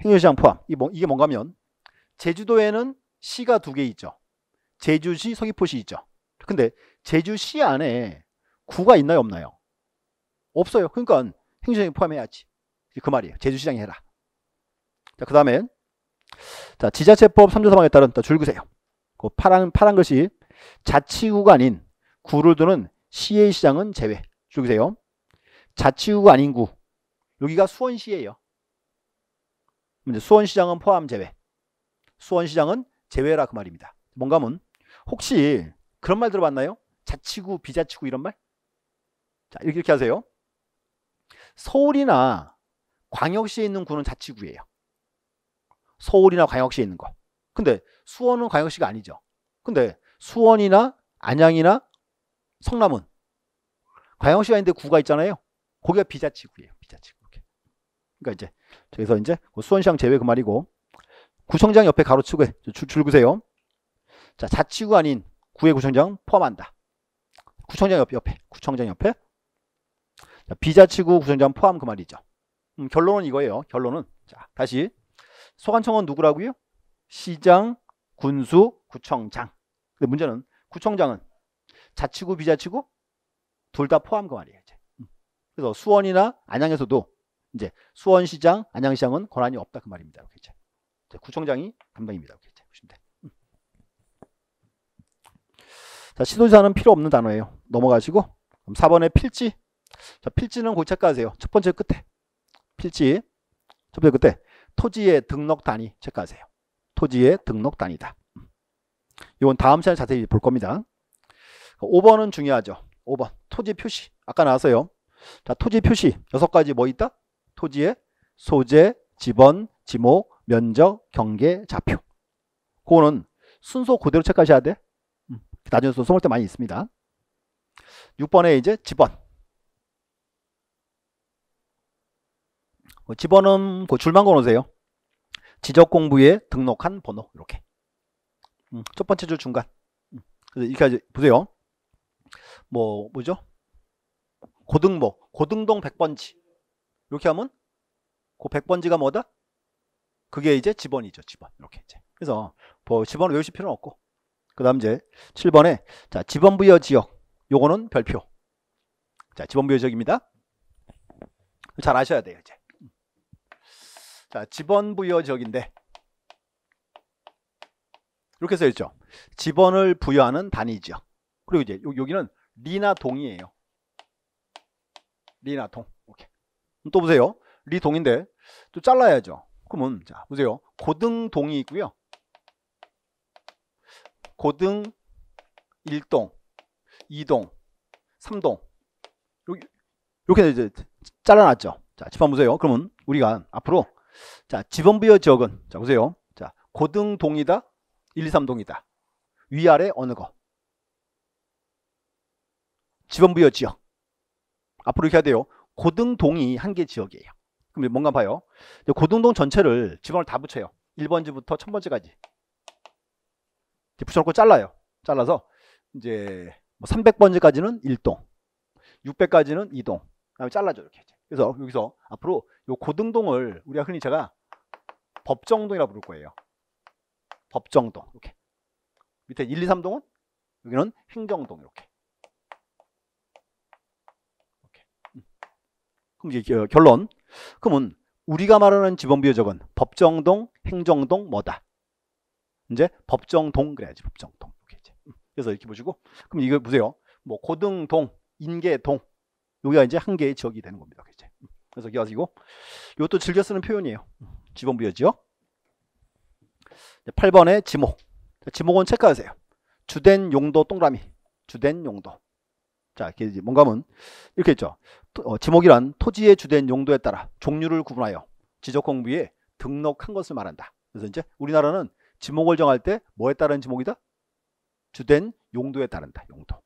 S1: 행정시장 포함. 뭐, 이게 뭔가 면 제주도에는 시가 두 개 있죠. 제주시, 서귀포시 있죠. 근데 제주시 안에 구가 있나요? 없나요? 없어요. 그러니까 행정시장 포함해야지. 그 말이에요. 제주시장에 해라. 자, 그 다음에 자, 지자체법 3조 3항에 따른 줄긋세요그 파란, 파란 글씨 자치구가 아닌 구를 두는 시의 시장은 제외. 줄긋세요 자치구가 아닌 구. 여기가 수원시예요. 수원시장은 포함 제외. 수원시장은 제외라 그 말입니다. 뭔가면 혹시 그런 말 들어봤나요? 자치구, 비자치구 이런 말? 자, 이렇게, 이렇게 하세요. 서울이나 광역시에 있는 구는 자치구예요. 서울이나 광역시에 있는 거. 근데 수원은 광역시가 아니죠. 근데 수원이나 안양이나 성남은 광역시가 있는데 구가 있잖아요. 거기가 비자치구예요. 비자치구. 그러니까 이제 저기서 이제 그 수원시장 제외 그 말이고 구청장 옆에 가로축에 줄, 줄 그세요. 자 자치구 아닌 구의 구청장 포함한다. 구청장 옆, 옆에 구청장 옆에 자, 비자치구 구청장 포함 그 말이죠. 음, 결론은 이거예요. 결론은 자 다시 소관청은 누구라고요? 시장, 군수, 구청장. 근데 문제는 구청장은 자치구, 비자치구 둘 다 포함과 그 말이에요. 이제. 음. 그래서 수원이나 안양에서도 이제 수원시장, 안양시장은 권한이 없다 그 말입니다. 이렇게 이제. 구청장이 담당입니다. 이렇게 이제 보시면 돼. 음. 자, 시도지사는 필요 없는 단어예요. 넘어가시고 그럼 4번에 필지. 자, 필지는 고착가세요첫 번째 끝에. 필지. 첫 번째 끝에 토지의 등록 단위 체크하세요. 토지의 등록 단위다. 이건 다음 시간에 자세히 볼 겁니다. 5번은 중요하죠. 5번 토지 표시 아까 나왔어요. 자 토지 표시 6 가지 뭐 있다? 토지의 소재, 지번, 지목, 면적, 경계, 좌표. 그거는 순서 그대로 체크하셔야 돼. 음, 나중에 소송할 때 많이 있습니다. 6번에 이제 지번 어, 집어넣고 그 줄만 걸어놓으세요. 지적 공부에 등록한 번호 이렇게 음, 첫 번째 줄 중간 음, 이렇게 보세요. 뭐 뭐죠? 고등모 고등동 100번지 이렇게 하면 그 100번지가 뭐다? 그게 이제 집원이죠. 집원 이렇게 이제 그래서 뭐 집원을 외우실 필요는 없고 그 다음 이제 7번에 자 집원 부여 지역 요거는 별표 자 집원 부여 지역입니다. 잘 아셔야 돼요 이제 자, 지번 부여적인데 이렇게 써있죠. 지번을 부여하는 단위죠. 그리고 이제 여기는 리나 동이에요. 리나 동. 오케이. 또 보세요. 리 동인데 또 잘라야죠. 그러면 자 보세요. 고등 동이 있고요. 고등 1동, 2동, 3동 이렇게 이제 잘라놨죠. 자, 집안 보세요. 그러면 우리가 앞으로 자, 지번부여 지역은 자, 보세요. 자, 고등동이다. 1, 2, 3동이다. 위아래 어느 거? 지번부여 지역. 앞으로 이렇게 해야 돼요. 고등동이 한 개 지역이에요. 그럼 뭔가 봐요. 고등동 전체를 지번을 다 붙여요. 1번지부터 1000번지까지. 붙여놓고 잘라요. 잘라서 이제 300번지까지는 뭐 1동, 600까지는 2동. 그다음에 잘라줘 이렇게. 그래서 여기서 앞으로 요 고등동을 우리가 흔히 제가 법정동이라 고 부를 거예요. 법정동 이렇게 밑에 1, 2, 3동은 여기는 행정동 이렇게. 이렇게. 음. 그럼 이제 결론. 그러면 우리가 말하는 지방비유적은 법정동, 행정동 뭐다. 이제 법정동 그래야지 법정동. 이렇게 이제. 음. 그래서 이렇게 보시고 그럼 이거 보세요. 뭐 고등동, 인계동 여기가 이제 한 개의 지역이 되는 겁니다. 이제. 그래서 기억하시고 이것도 즐겨 쓰는 표현이에요. 지목부여 지역. 8번에 지목. 지목은 체크하세요. 주된 용도 동그라미. 주된 용도. 자, 이게 뭔가면 이렇게 있죠. 어, 지목이란 토지의 주된 용도에 따라 종류를 구분하여 지적 공부에 등록한 것을 말한다. 그래서 이제 우리나라는 지목을 정할 때 뭐에 따른 지목이다? 주된 용도에 따른다. 용도.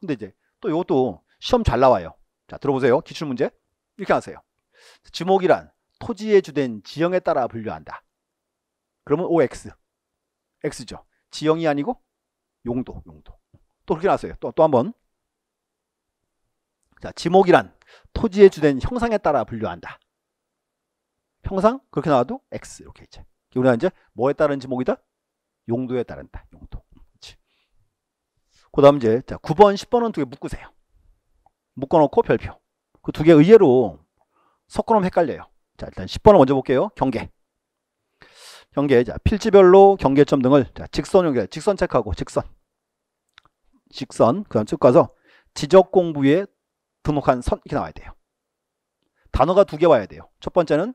S1: 근데 이제 또 이것도 시험 잘 나와요. 자, 들어보세요. 기출문제. 이렇게 하세요. 지목이란 토지에 주된 지형에 따라 분류한다. 그러면 OX. X죠. 지형이 아니고 용도, 용도. 또 그렇게 나왔어요. 또, 또한 번. 자, 지목이란 토지에 주된 형상에 따라 분류한다. 형상 그렇게 나와도 X 이렇게 있죠. 우리가 이제 뭐에 따른 지목이다? 용도에 따른다. 용도. 그 다음 이제 자 9번, 10번은 두 개 묶으세요. 묶어놓고 별표. 그 두 개 의외로 섞어놓으면 헷갈려요. 자 일단 10번을 먼저 볼게요. 경계. 경계. 자 필지별로 경계점 등을 자, 직선 연결. 직선 체크하고 직선. 직선. 그 다음 쭉 가서 지적 공부에 등록한 선 이렇게 나와야 돼요. 단어가 두 개 와야 돼요. 첫 번째는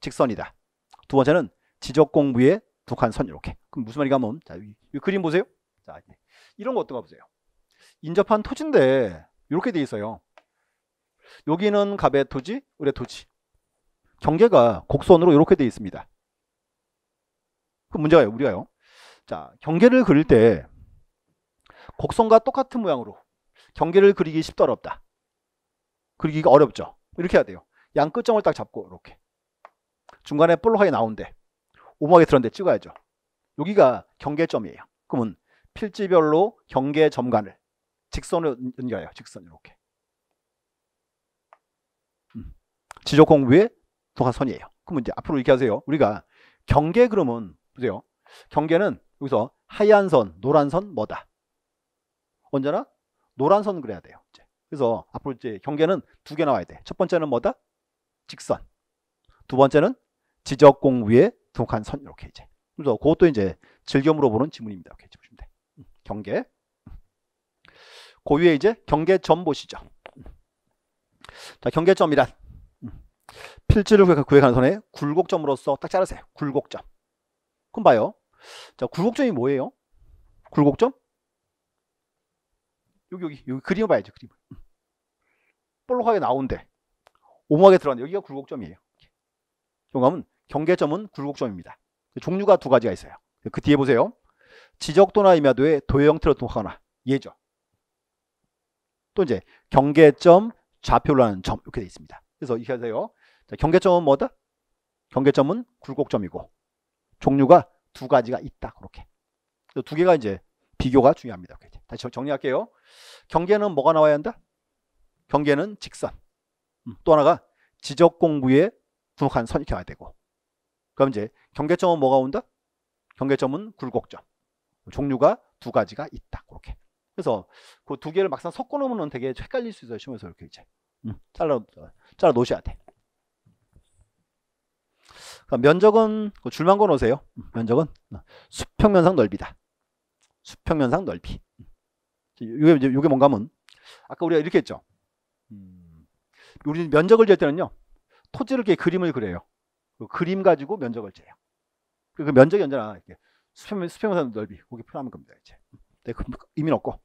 S1: 직선이다. 두 번째는 지적 공부에 두한선 이렇게. 그럼 무슨 말인가 하면 자, 이, 이 그림 보세요. 자, 이런 거 어떤가 보세요. 인접한 토지인데 이렇게 돼 있어요. 여기는 갑의 토지, 을의 토지. 경계가 곡선으로 이렇게 돼 있습니다. 그 문제가요, 우리가요. 자, 경계를 그릴 때 곡선과 똑같은 모양으로 경계를 그리기 쉽다어렵다 그리기가 어렵죠. 이렇게 해야 돼요. 양 끝점을 딱 잡고 이렇게. 중간에 볼록하게 나온데 오목하게 들었는데 찍어야죠. 여기가 경계점이에요. 그러면 필지별로 경계 점간을 직선을 연결해요. 직선 이렇게. 음. 지적공 위에 도화선이에요. 그럼 이제 앞으로 이렇게 하세요. 우리가 경계 그러면 보세요. 경계는 여기서 하얀 선, 노란 선 뭐다. 언제나 노란 선 그려야 돼요. 이제. 그래서 앞으로 이제 경계는 두 개 나와야 돼. 첫 번째는 뭐다? 직선. 두 번째는 지적공 위에 독한 선 이렇게 이제. 그래서 그것도 이제 즐겸으로 보는 지문입니다. 이렇게 보시면 돼. 음. 경계. 고유의 그 이제 경계점 보시죠. 자, 경계점이란 필지를 구획하는 선에 굴곡점으로서 딱 자르세요. 굴곡점. 그럼 봐요. 자, 굴곡점이 뭐예요? 굴곡점? 여기 여기 여기 그림을 봐야죠. 그림. 볼록하게 나온데 오목하게 들어간데 여기가 굴곡점이에요. 경감은 경계점은 굴곡점입니다. 종류가 두 가지가 있어요. 그 뒤에 보세요. 지적도나 임야도의 도형 틀어 통하거나 예죠. 또 이제 경계점 좌표라는점 이렇게 되어 있습니다. 그래서 이렇 하세요. 자, 경계점은 뭐다? 경계점은 굴곡점이고 종류가 두 가지가 있다. 그렇게. 두 개가 이제 비교가 중요합니다. 다시 정리할게요. 경계는 뭐가 나와야 한다? 경계는 직선. 음, 또 하나가 지적 공부에 분혹한 선이 켜야 되고. 그럼 이제 경계점은 뭐가 온다? 경계점은 굴곡점. 종류가 두 가지가 있다. 그렇게. 그래서 그 두 개를 막상 섞어 놓으면 되게 헷갈릴 수 있어요. 시험서 이렇게 이제 음, 잘라 잘라 놓으셔야 돼. 그러니까 면적은 그 줄만 건 오세요. 면적은 수평면상 넓이다. 수평면상 넓이. 음. 이게 이게 뭔가 하면 아까 우리가 이렇게 했죠. 음. 우리 면적을 잴 때는요. 토지를 이렇게 그림을 그려요. 그 그림 가지고 면적을 재요. 그 면적이 언제나 이렇게 수평, 수평면상 넓이 거기 표현하면 겁니다. 이제 음. 네, 그 의미는 없고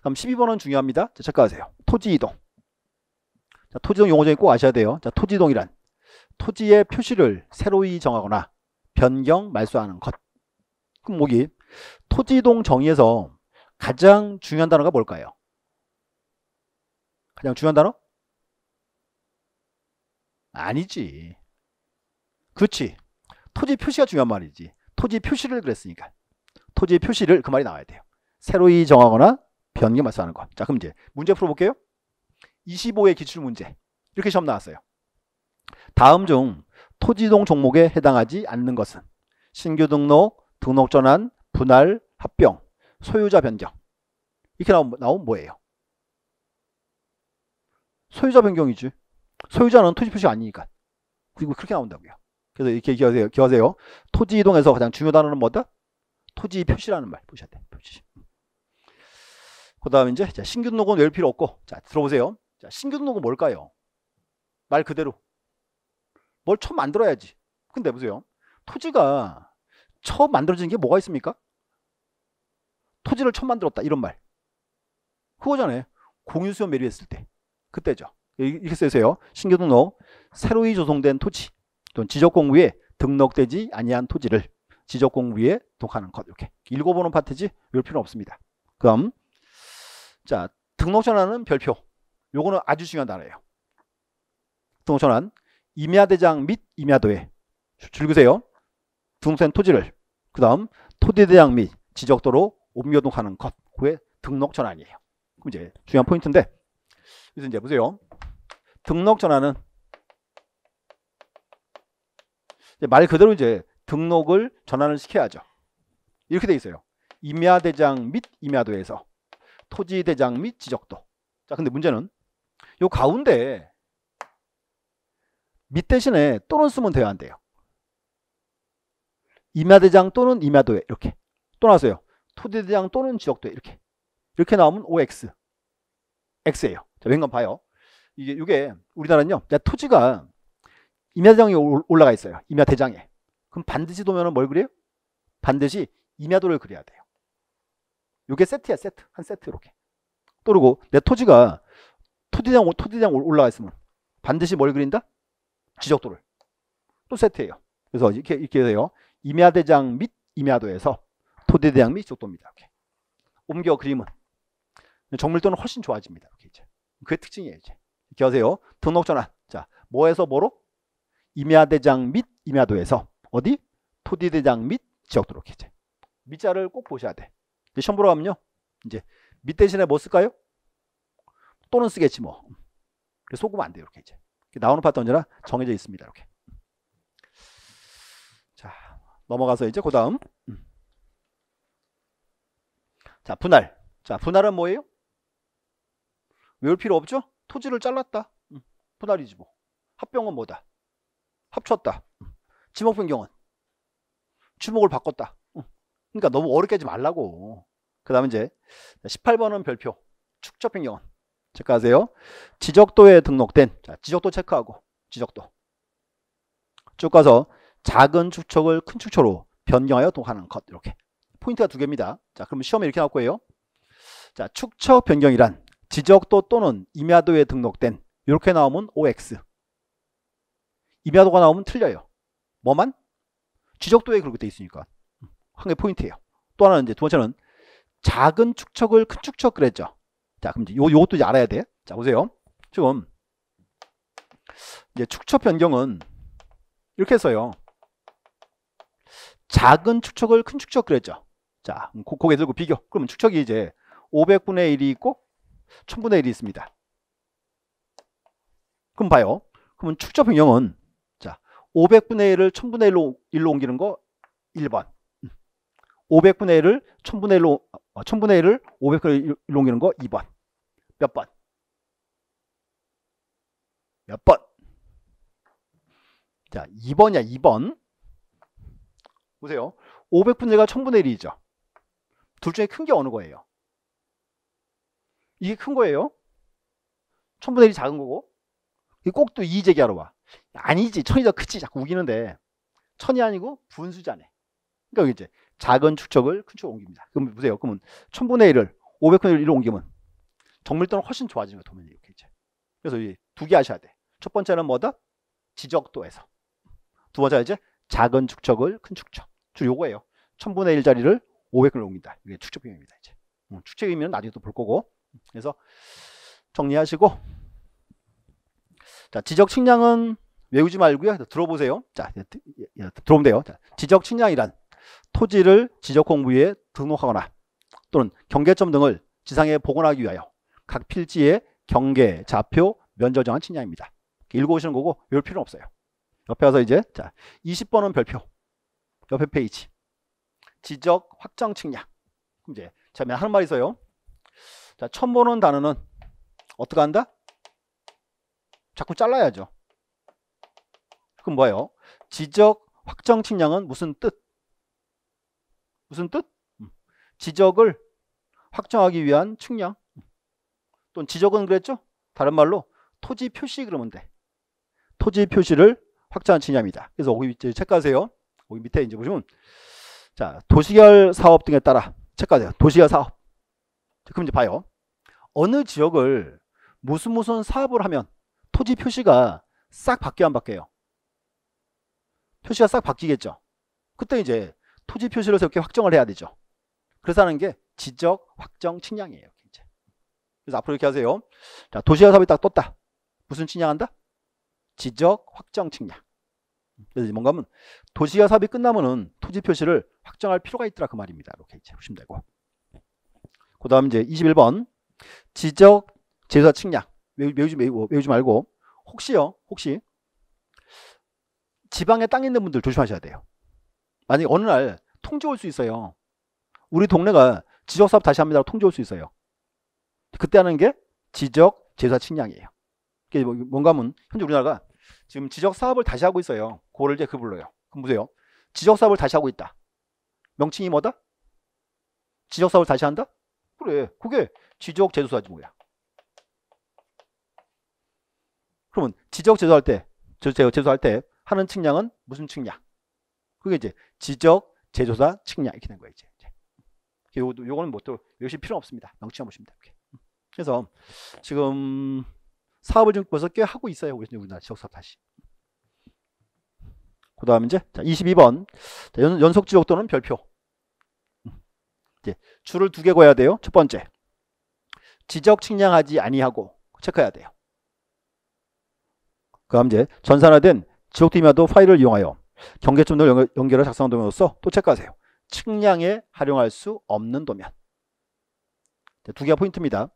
S1: 그럼 12번은 중요합니다. 자, 체크하세요. 토지이동. 자, 토지동 이 용어정이 꼭 아셔야 돼요. 자, 토지이동이란 토지의 표시를 새로이 정하거나 변경, 말소하는 것. 그럼 뭐기? 토지이동 정의에서 가장 중요한 단어가 뭘까요? 가장 중요한 단어? 아니지. 그렇지. 토지 표시가 중요한 말이지. 토지 표시를 그랬으니까. 토지 표시를 그 말이 나와야 돼요. 새로이 정하거나 변경 말씀하는 거. 자 그럼 이제 문제 풀어볼게요. 25의 기출문제 이렇게 시험 나왔어요. 다음 중 토지동 종목에 해당하지 않는 것은 신규 등록, 등록 전환, 분할, 합병, 소유자 변경 이렇게 나온나온 뭐예요? 소유자 변경이지. 소유자는 토지 표시가 아니니까. 그리고 그렇게 나온다고요. 그래서 이렇게 기억하세요. 기억하세요. 토지 이동에서 가장 중요 단어는 뭐다? 토지 표시라는 말 보셔야 돼. 표시. 그 다음에 이제 신규 등록은 외울 필요 없고 자 들어보세요. 자신규 등록은 뭘까요? 말 그대로 뭘 처음 만들어야지. 근데 보세요. 토지가 처음 만들어진 게 뭐가 있습니까? 토지를 처음 만들었다 이런 말. 그거 전에 공유수요 매립했을 때 그때죠. 이렇게 쓰세요. 신규 등록 새로이 조성된 토지 또는 지적공부에 등록되지 아니한 토지를 지적공부에 독하는 것 이렇게 읽어보는 파트지 외울 필요 없습니다. 그럼 자, 등록전환은 별표. 요거는 아주 중요한 단어예요. 등록전환 임야대장 및 임야도에 줄그세요. 등록된 토지를 그 다음 토지대장 및 지적도로 옮겨동하는 것. 그게 등록전환이에요. 그럼 이제 중요한 포인트인데 그래서 이제 보세요. 등록전환은 말 그대로 이제 등록을 전환을 시켜야죠. 이렇게 돼 있어요. 임야대장 및 임야도에서 토지 대장 및 지적도. 자, 근데 문제는 요 가운데 밑 대신에 또는 쓰면 돼요, 안 돼요? 임야대장 또는 임야도에 이렇게 또 나왔어요. 토지대장 또는 지역도에 이렇게 이렇게 나오면 OX X예요. 자, 왠건 봐요. 이게 이게 우리나라는요. 야, 토지가 임야대장이 올라가 있어요. 임야대장에. 그럼 반드시 도면은 뭘 그려요? 반드시 임야도를 그려야 돼요. 요게 세트야 세트 한 세트 이렇게 또르고 내 토지가 토지장 토지장 올라가 있으면 반드시 뭘 그린다? 지적도를 또 세트예요 그래서 이렇게 이렇게 돼요 임야대장 및 임야도에서 토대대장 및 지적도입니다 이렇게 옮겨 그림은 정밀도는 훨씬 좋아집니다 이렇게 이제 그게 특징이에요 이제 이렇게 하세요 등록전환 자 뭐에서 뭐로? 임야대장 및 임야도에서 어디? 토지대장 및 지역도로 이 이제 밑자를 꼭 보셔야 돼 이제 시험 보러 가면요. 이제 밑 대신에 뭐 쓸까요? 또는 쓰겠지 뭐. 그래서 속으안 돼요. 이렇게 이제. 나오는 파트 언제나 정해져 있습니다. 이렇게. 자, 넘어가서 이제 그 다음. 음. 자, 분할. 자, 분할은 뭐예요? 외울 필요 없죠? 토지를 잘랐다. 음, 분할이지 뭐. 합병은 뭐다? 합쳤다. 음, 지목 변경은? 주목을 바꿨다. 그러니까 너무 어렵게 하지 말라고. 그 다음에 이제 18번은 별표. 축적 변경원. 체크하세요. 지적도에 등록된 자, 지적도 체크하고 지적도. 쭉 가서 작은 축척을 큰 축척으로 변경하여 동하는 것 이렇게. 포인트가 두 개입니다. 자, 그러면 시험에 이렇게 나올 거예요. 자, 축척 변경이란 지적도 또는 임야도에 등록된 이렇게 나오면 OX. 임야도가 나오면 틀려요. 뭐만? 지적도에 그렇게 돼 있으니까. 한개 포인트예요. 또 하나는 이제 두 번째는 작은 축척을 큰 축척 그랬죠. 자, 그럼 이제 요, 요것도 이제 알아야 돼. 자, 보세요. 지금 이제 축척 변경은 이렇게 해서요. 작은 축척을 큰 축척 그랬죠. 자, 고, 고개 들고 비교. 그러면 축척이 이제 500분의 1이 있고 1000분의 1이 있습니다. 그럼 봐요. 그러면 축적 변경은 자 500분의 1을 1000분의 1로, 1로 옮기는 거 1번 500분의 1을 1000분의 1로 1000분의 어, 1을 500분의 1로 옮기는 거 2번. 몇 번? 몇 번? 자, 2번이야, 2번. 보세요. 500분의 1과 1000분의 1이죠. 둘 중에 큰 게 어느 거예요? 이게 큰 거예요. 1000분의 1이 작은 거고. 꼭또2 제기하러 와. 아니지, 천이 더 크지. 자꾸 우기는데. 천이 아니고 분수자네. 그러니까 이제 작은 축적을큰 축으로 옮깁니다. 그럼 보세요. 그러면 1000분의 1을 500분의 1로 옮기면 정밀도는 훨씬 좋아지는 거예요. 도면이 이렇게 이제. 그래서 두 개 하셔야 돼. 첫 번째는 뭐다? 지적도에서. 두 번째는 이제 작은 축척을 큰 축척. 주 요거예요. 1000분의 1 자리를 500분을 옮긴다. 이게 축적 비용입니다. 이제. 음, 축적 의미는 나중에 또 볼 거고. 그래서 정리하시고 자, 지적 측량은 외우지 말고요. 들어보세요. 자, 예, 예, 들어오면 돼요. 자, 지적 측량이란 토지를 지적공부에 등록하거나 또는 경계점 등을 지상에 복원하기 위하여 각 필지의 경계, 좌표, 면적 정한 측량입니다. 읽어오시는 거고 이럴 필요는 없어요. 옆에 와서 이제 자 20번은 별표 옆에 페이지 지적 확정 측량 이제 제가 하는 말이 있어요. 자 처음 보는 단어는 어떻게 한다? 자꾸 잘라야죠. 그럼 뭐예요? 지적 확정 측량은 무슨 뜻? 무슨 뜻? 음. 지적을 확정하기 위한 측량 음. 또는 지적은 그랬죠? 다른 말로 토지 표시 그러면 돼. 토지 표시를 확장한 측량입니다. 그래서 거기 밑에 책가세요 거기 밑에 이제 보시면 자도시개 사업 등에 따라 책가세요도시개 사업. 그럼 이제 봐요. 어느 지역을 무슨 무슨 사업을 하면 토지 표시가 싹 바뀌어 안 바뀌어요? 표시가 싹 바뀌겠죠. 그때 이제 토지 표시로서 이렇게 확정을 해야 되죠. 그래서 하는 게 지적 확정 측량이에요. 그래서 앞으로 이렇게 하세요. 자, 도시화 사업이 딱 떴다. 무슨 측량한다? 지적 확정 측량. 그래서 뭔가 하면 도시화 사업이 끝나면은 토지 표시를 확정할 필요가 있더라 그 말입니다. 이렇게 이제 보시면 되고. 그 다음 이제 21번 지적 제사 조 측량 외우, 지 외우지 말고 혹시요 혹시 지방에 땅 있는 분들 조심하셔야 돼요. 만약에 어느 날 통지 올 수 있어요. 우리 동네가 지적사업 다시 합니다. 통지 올 수 있어요. 그때 하는 게 지적 제사 측량이에요. 뭐, 뭔가 하면 현재 우리나라가 지금 지적사업을 다시 하고 있어요. 그거를 이제 그 불러요. 그럼 보세요. 지적사업을 다시 하고 있다. 명칭이 뭐다? 지적사업을 다시 한다? 그래. 그게 지적 제조사지 뭐야. 그러면 지적 제조할 때, 제조, 제조할 때 하는 측량은 무슨 측량? 그게 이제 지적, 제조사 측량 이렇게 된 거예요. 이제. 요, 요거는 뭐또 역시 필요 없습니다. 명칭만 보시면 됩니다. 그래서 지금 사업을 중국에꽤 하고 있어요. 우리나라 지역사업 다시. 그 다음 이제 자, 22번 자, 연, 속 지적 또는 별표 이제 줄을 두개 그어야 돼요. 첫 번째 지적 측량하지 아니하고 체크해야 돼요. 그 다음 이제 전산화된 지적 팀이와도 파일을 이용하여 경계점 을연결 연결을 작성한 도면으로서 또 체크하세요. 측량에 활용할 수 없는 도면. 두 개가 포인트입니다.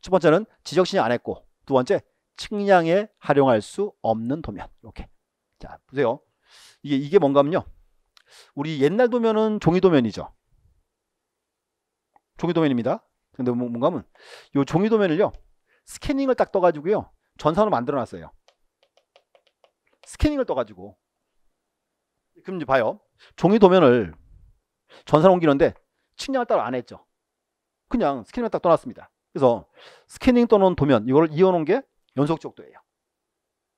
S1: 첫 번째는 지적신이 안 했고 두 번째 측량에 활용할 수 없는 도면. 이렇게. 자, 보세요. 이게 이게 뭔가면요. 하 우리 옛날 도면은 종이 도면이죠. 종이 도면입니다. 근데 뭐, 뭔가면 하이 종이 도면을요. 스캐닝을 딱떠 가지고요. 전선을 만들어 놨어요. 스캐닝을 떠 가지고 그럼 이제 봐요. 종이 도면을 전산 옮기는데 측량을 따로 안 했죠. 그냥 스캐닝을 딱 떠났습니다. 그래서 스캐닝 떠놓은 도면 이거를 이어놓은 게 연속적도예요.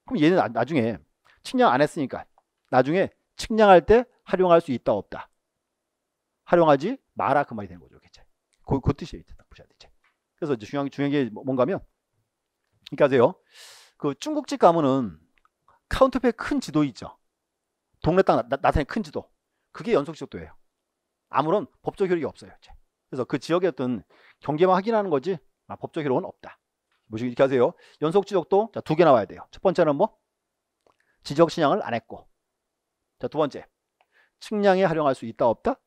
S1: 그럼 얘는 나, 중에 측량 안 했으니까 나중에 측량할 때 활용할 수 있다 없다. 활용하지 마라 그 말이 되는 거죠. 그치? 그, 그 뜻이에요. 보셔야 되죠. 그래서 이제 중요한, 중요한 게 뭐, 뭔가면 그러니까 세요그 중국집 가면은 카운터페이 큰 지도 있죠. 동네 땅 나타낸 큰 지도 그게 연속지적도예요. 아무런 법적 효력이 없어요. 이제. 그래서 그 지역의 어떤 경계만 확인하는 거지 아, 법적 효력은 없다. 무시건 이렇게 하세요. 연속지적도 자, 두 개 나와야 돼요. 첫 번째는 뭐 지적 신양을 안 했고 자두 번째 측량에 활용할 수 있다 없다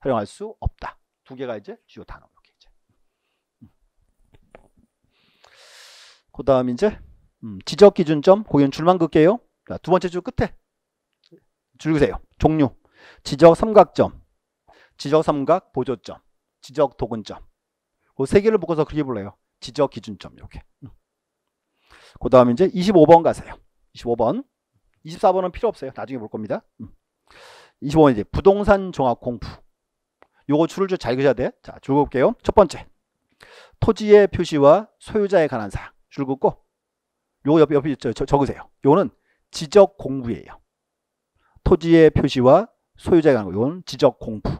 S1: 활용할 수 없다 두 개가 이제 주요 단어 이렇게 이제 음. 그다음 이제 음, 지적 기준점 고연 줄만 긋게요. 자, 두 번째 줄 끝에 줄으세요. 종류. 지적 삼각점, 지적 삼각 보조점, 지적 도근점. 그세 개를 묶어서 그렇게 불러요. 지적 기준점 이렇게. 그 다음에 이제 25번 가세요. 25번. 24번은 필요 없어요. 나중에 볼 겁니다. 25번 이제 부동산 종합 공부. 요거 줄을 줄잘 그셔야 돼. 자, 줄 긋게요. 첫 번째. 토지의 표시와 소유자에 관한 사항. 줄 긋고 요거 옆에 옆에 저, 저, 적으세요. 요거는 지적 공부예요. 토지의 표시와 소유자에 관한 거. 이건 지적 공부.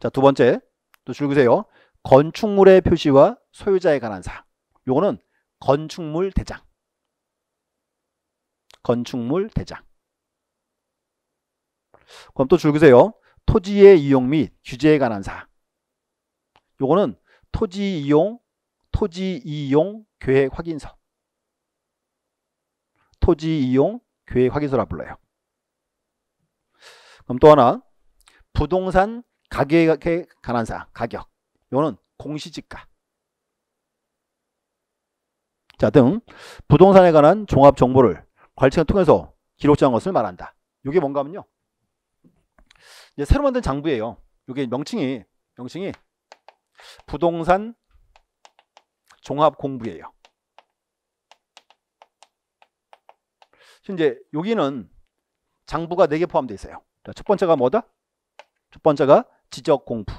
S1: 자, 두 번째. 또 줄으세요. 건축물의 표시와 소유자에 관한 사항. 요거는 건축물 대장. 건축물 대장. 그럼 또 줄으세요. 토지의 이용 및 규제에 관한 사항. 요거는 토지 이용, 토지 이용 계획 확인서. 토지 이용 계획 확인서라 불러요. 그럼 또 하나 부동산 가격에 관한 사항 가격 요거는 공시지가 자 등 부동산에 관한 종합 정보를 관리청을 통해서 기록한 것을 말한다. 요게 뭔가면요. 하 이제 새로 만든 장부예요. 요게 명칭이 명칭이 부동산 종합 공부예요. 현재 여기는 장부가 4개 포함되어 있어요. 첫 번째가 뭐다? 첫 번째가 지적 공부.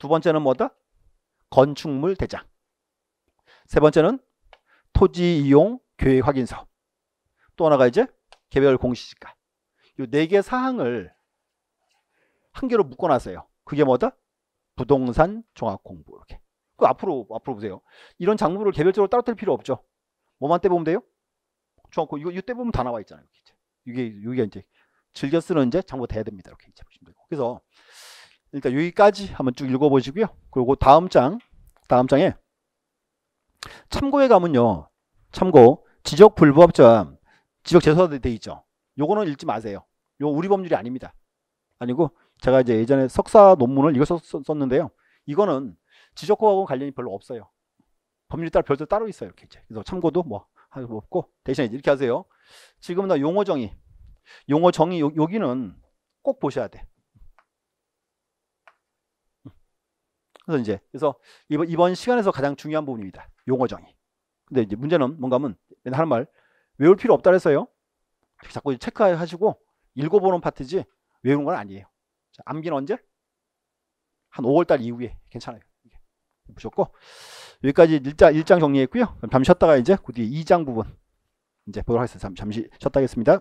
S1: 두 번째는 뭐다? 건축물 대장. 세 번째는 토지 이용 계획 확인서. 또 하나가 이제 개별 공시지가. 이 네 개 사항을 한 개로 묶어놨어요. 그게 뭐다? 부동산 종합 공부 이렇게. 그 앞으로 앞으로 보세요. 이런 장물를 개별적으로 따로뗄 필요 없죠. 뭐만 떼보면 돼요? 종합 공 이거 이때 보면 다 나와 있잖아요. 이게 이게 이제 즐겨 쓰는 이제 장부돼야 됩니다. 이렇게 이제 보시면 되고. 그래서 일단 여기까지 한번 쭉 읽어보시고요. 그리고 다음 장, 다음 장에 참고에 가면요. 참고 지적 불법자, 지적 제소화돼 있죠. 요거는 읽지 마세요. 요 우리 법률이 아닙니다. 아니고 제가 이제 예전에 석사 논문을 이걸 썼는데요. 이거는 지적호하고 관련이 별로 없어요. 법률 따라 별도 따로 있어요. 이렇게 이제. 그래서 참고도 뭐 하고 아, 없고 대신에 이렇게 하세요. 지금 나 용어 정의 용어 정의 요, 여기는 꼭 보셔야 돼. 그래서 이제 그래서 이번 이번 시간에서 가장 중요한 부분입니다. 용어 정의. 근데 이제 문제는 뭔가면 하는 말 외울 필요 없다 그래서요. 자꾸 체크하시고 읽어보는 파트지 외우는 건 아니에요. 자, 암기는 언제? 한 5월달 이후에 괜찮아요. 보셨고 여기까지 1장, 1장 정리했고요. 잠시 쉬었다가 이제 그뒤에 2장 부분 이제 보도록 하겠습니다. 잠시 쉬었다 하겠습니다.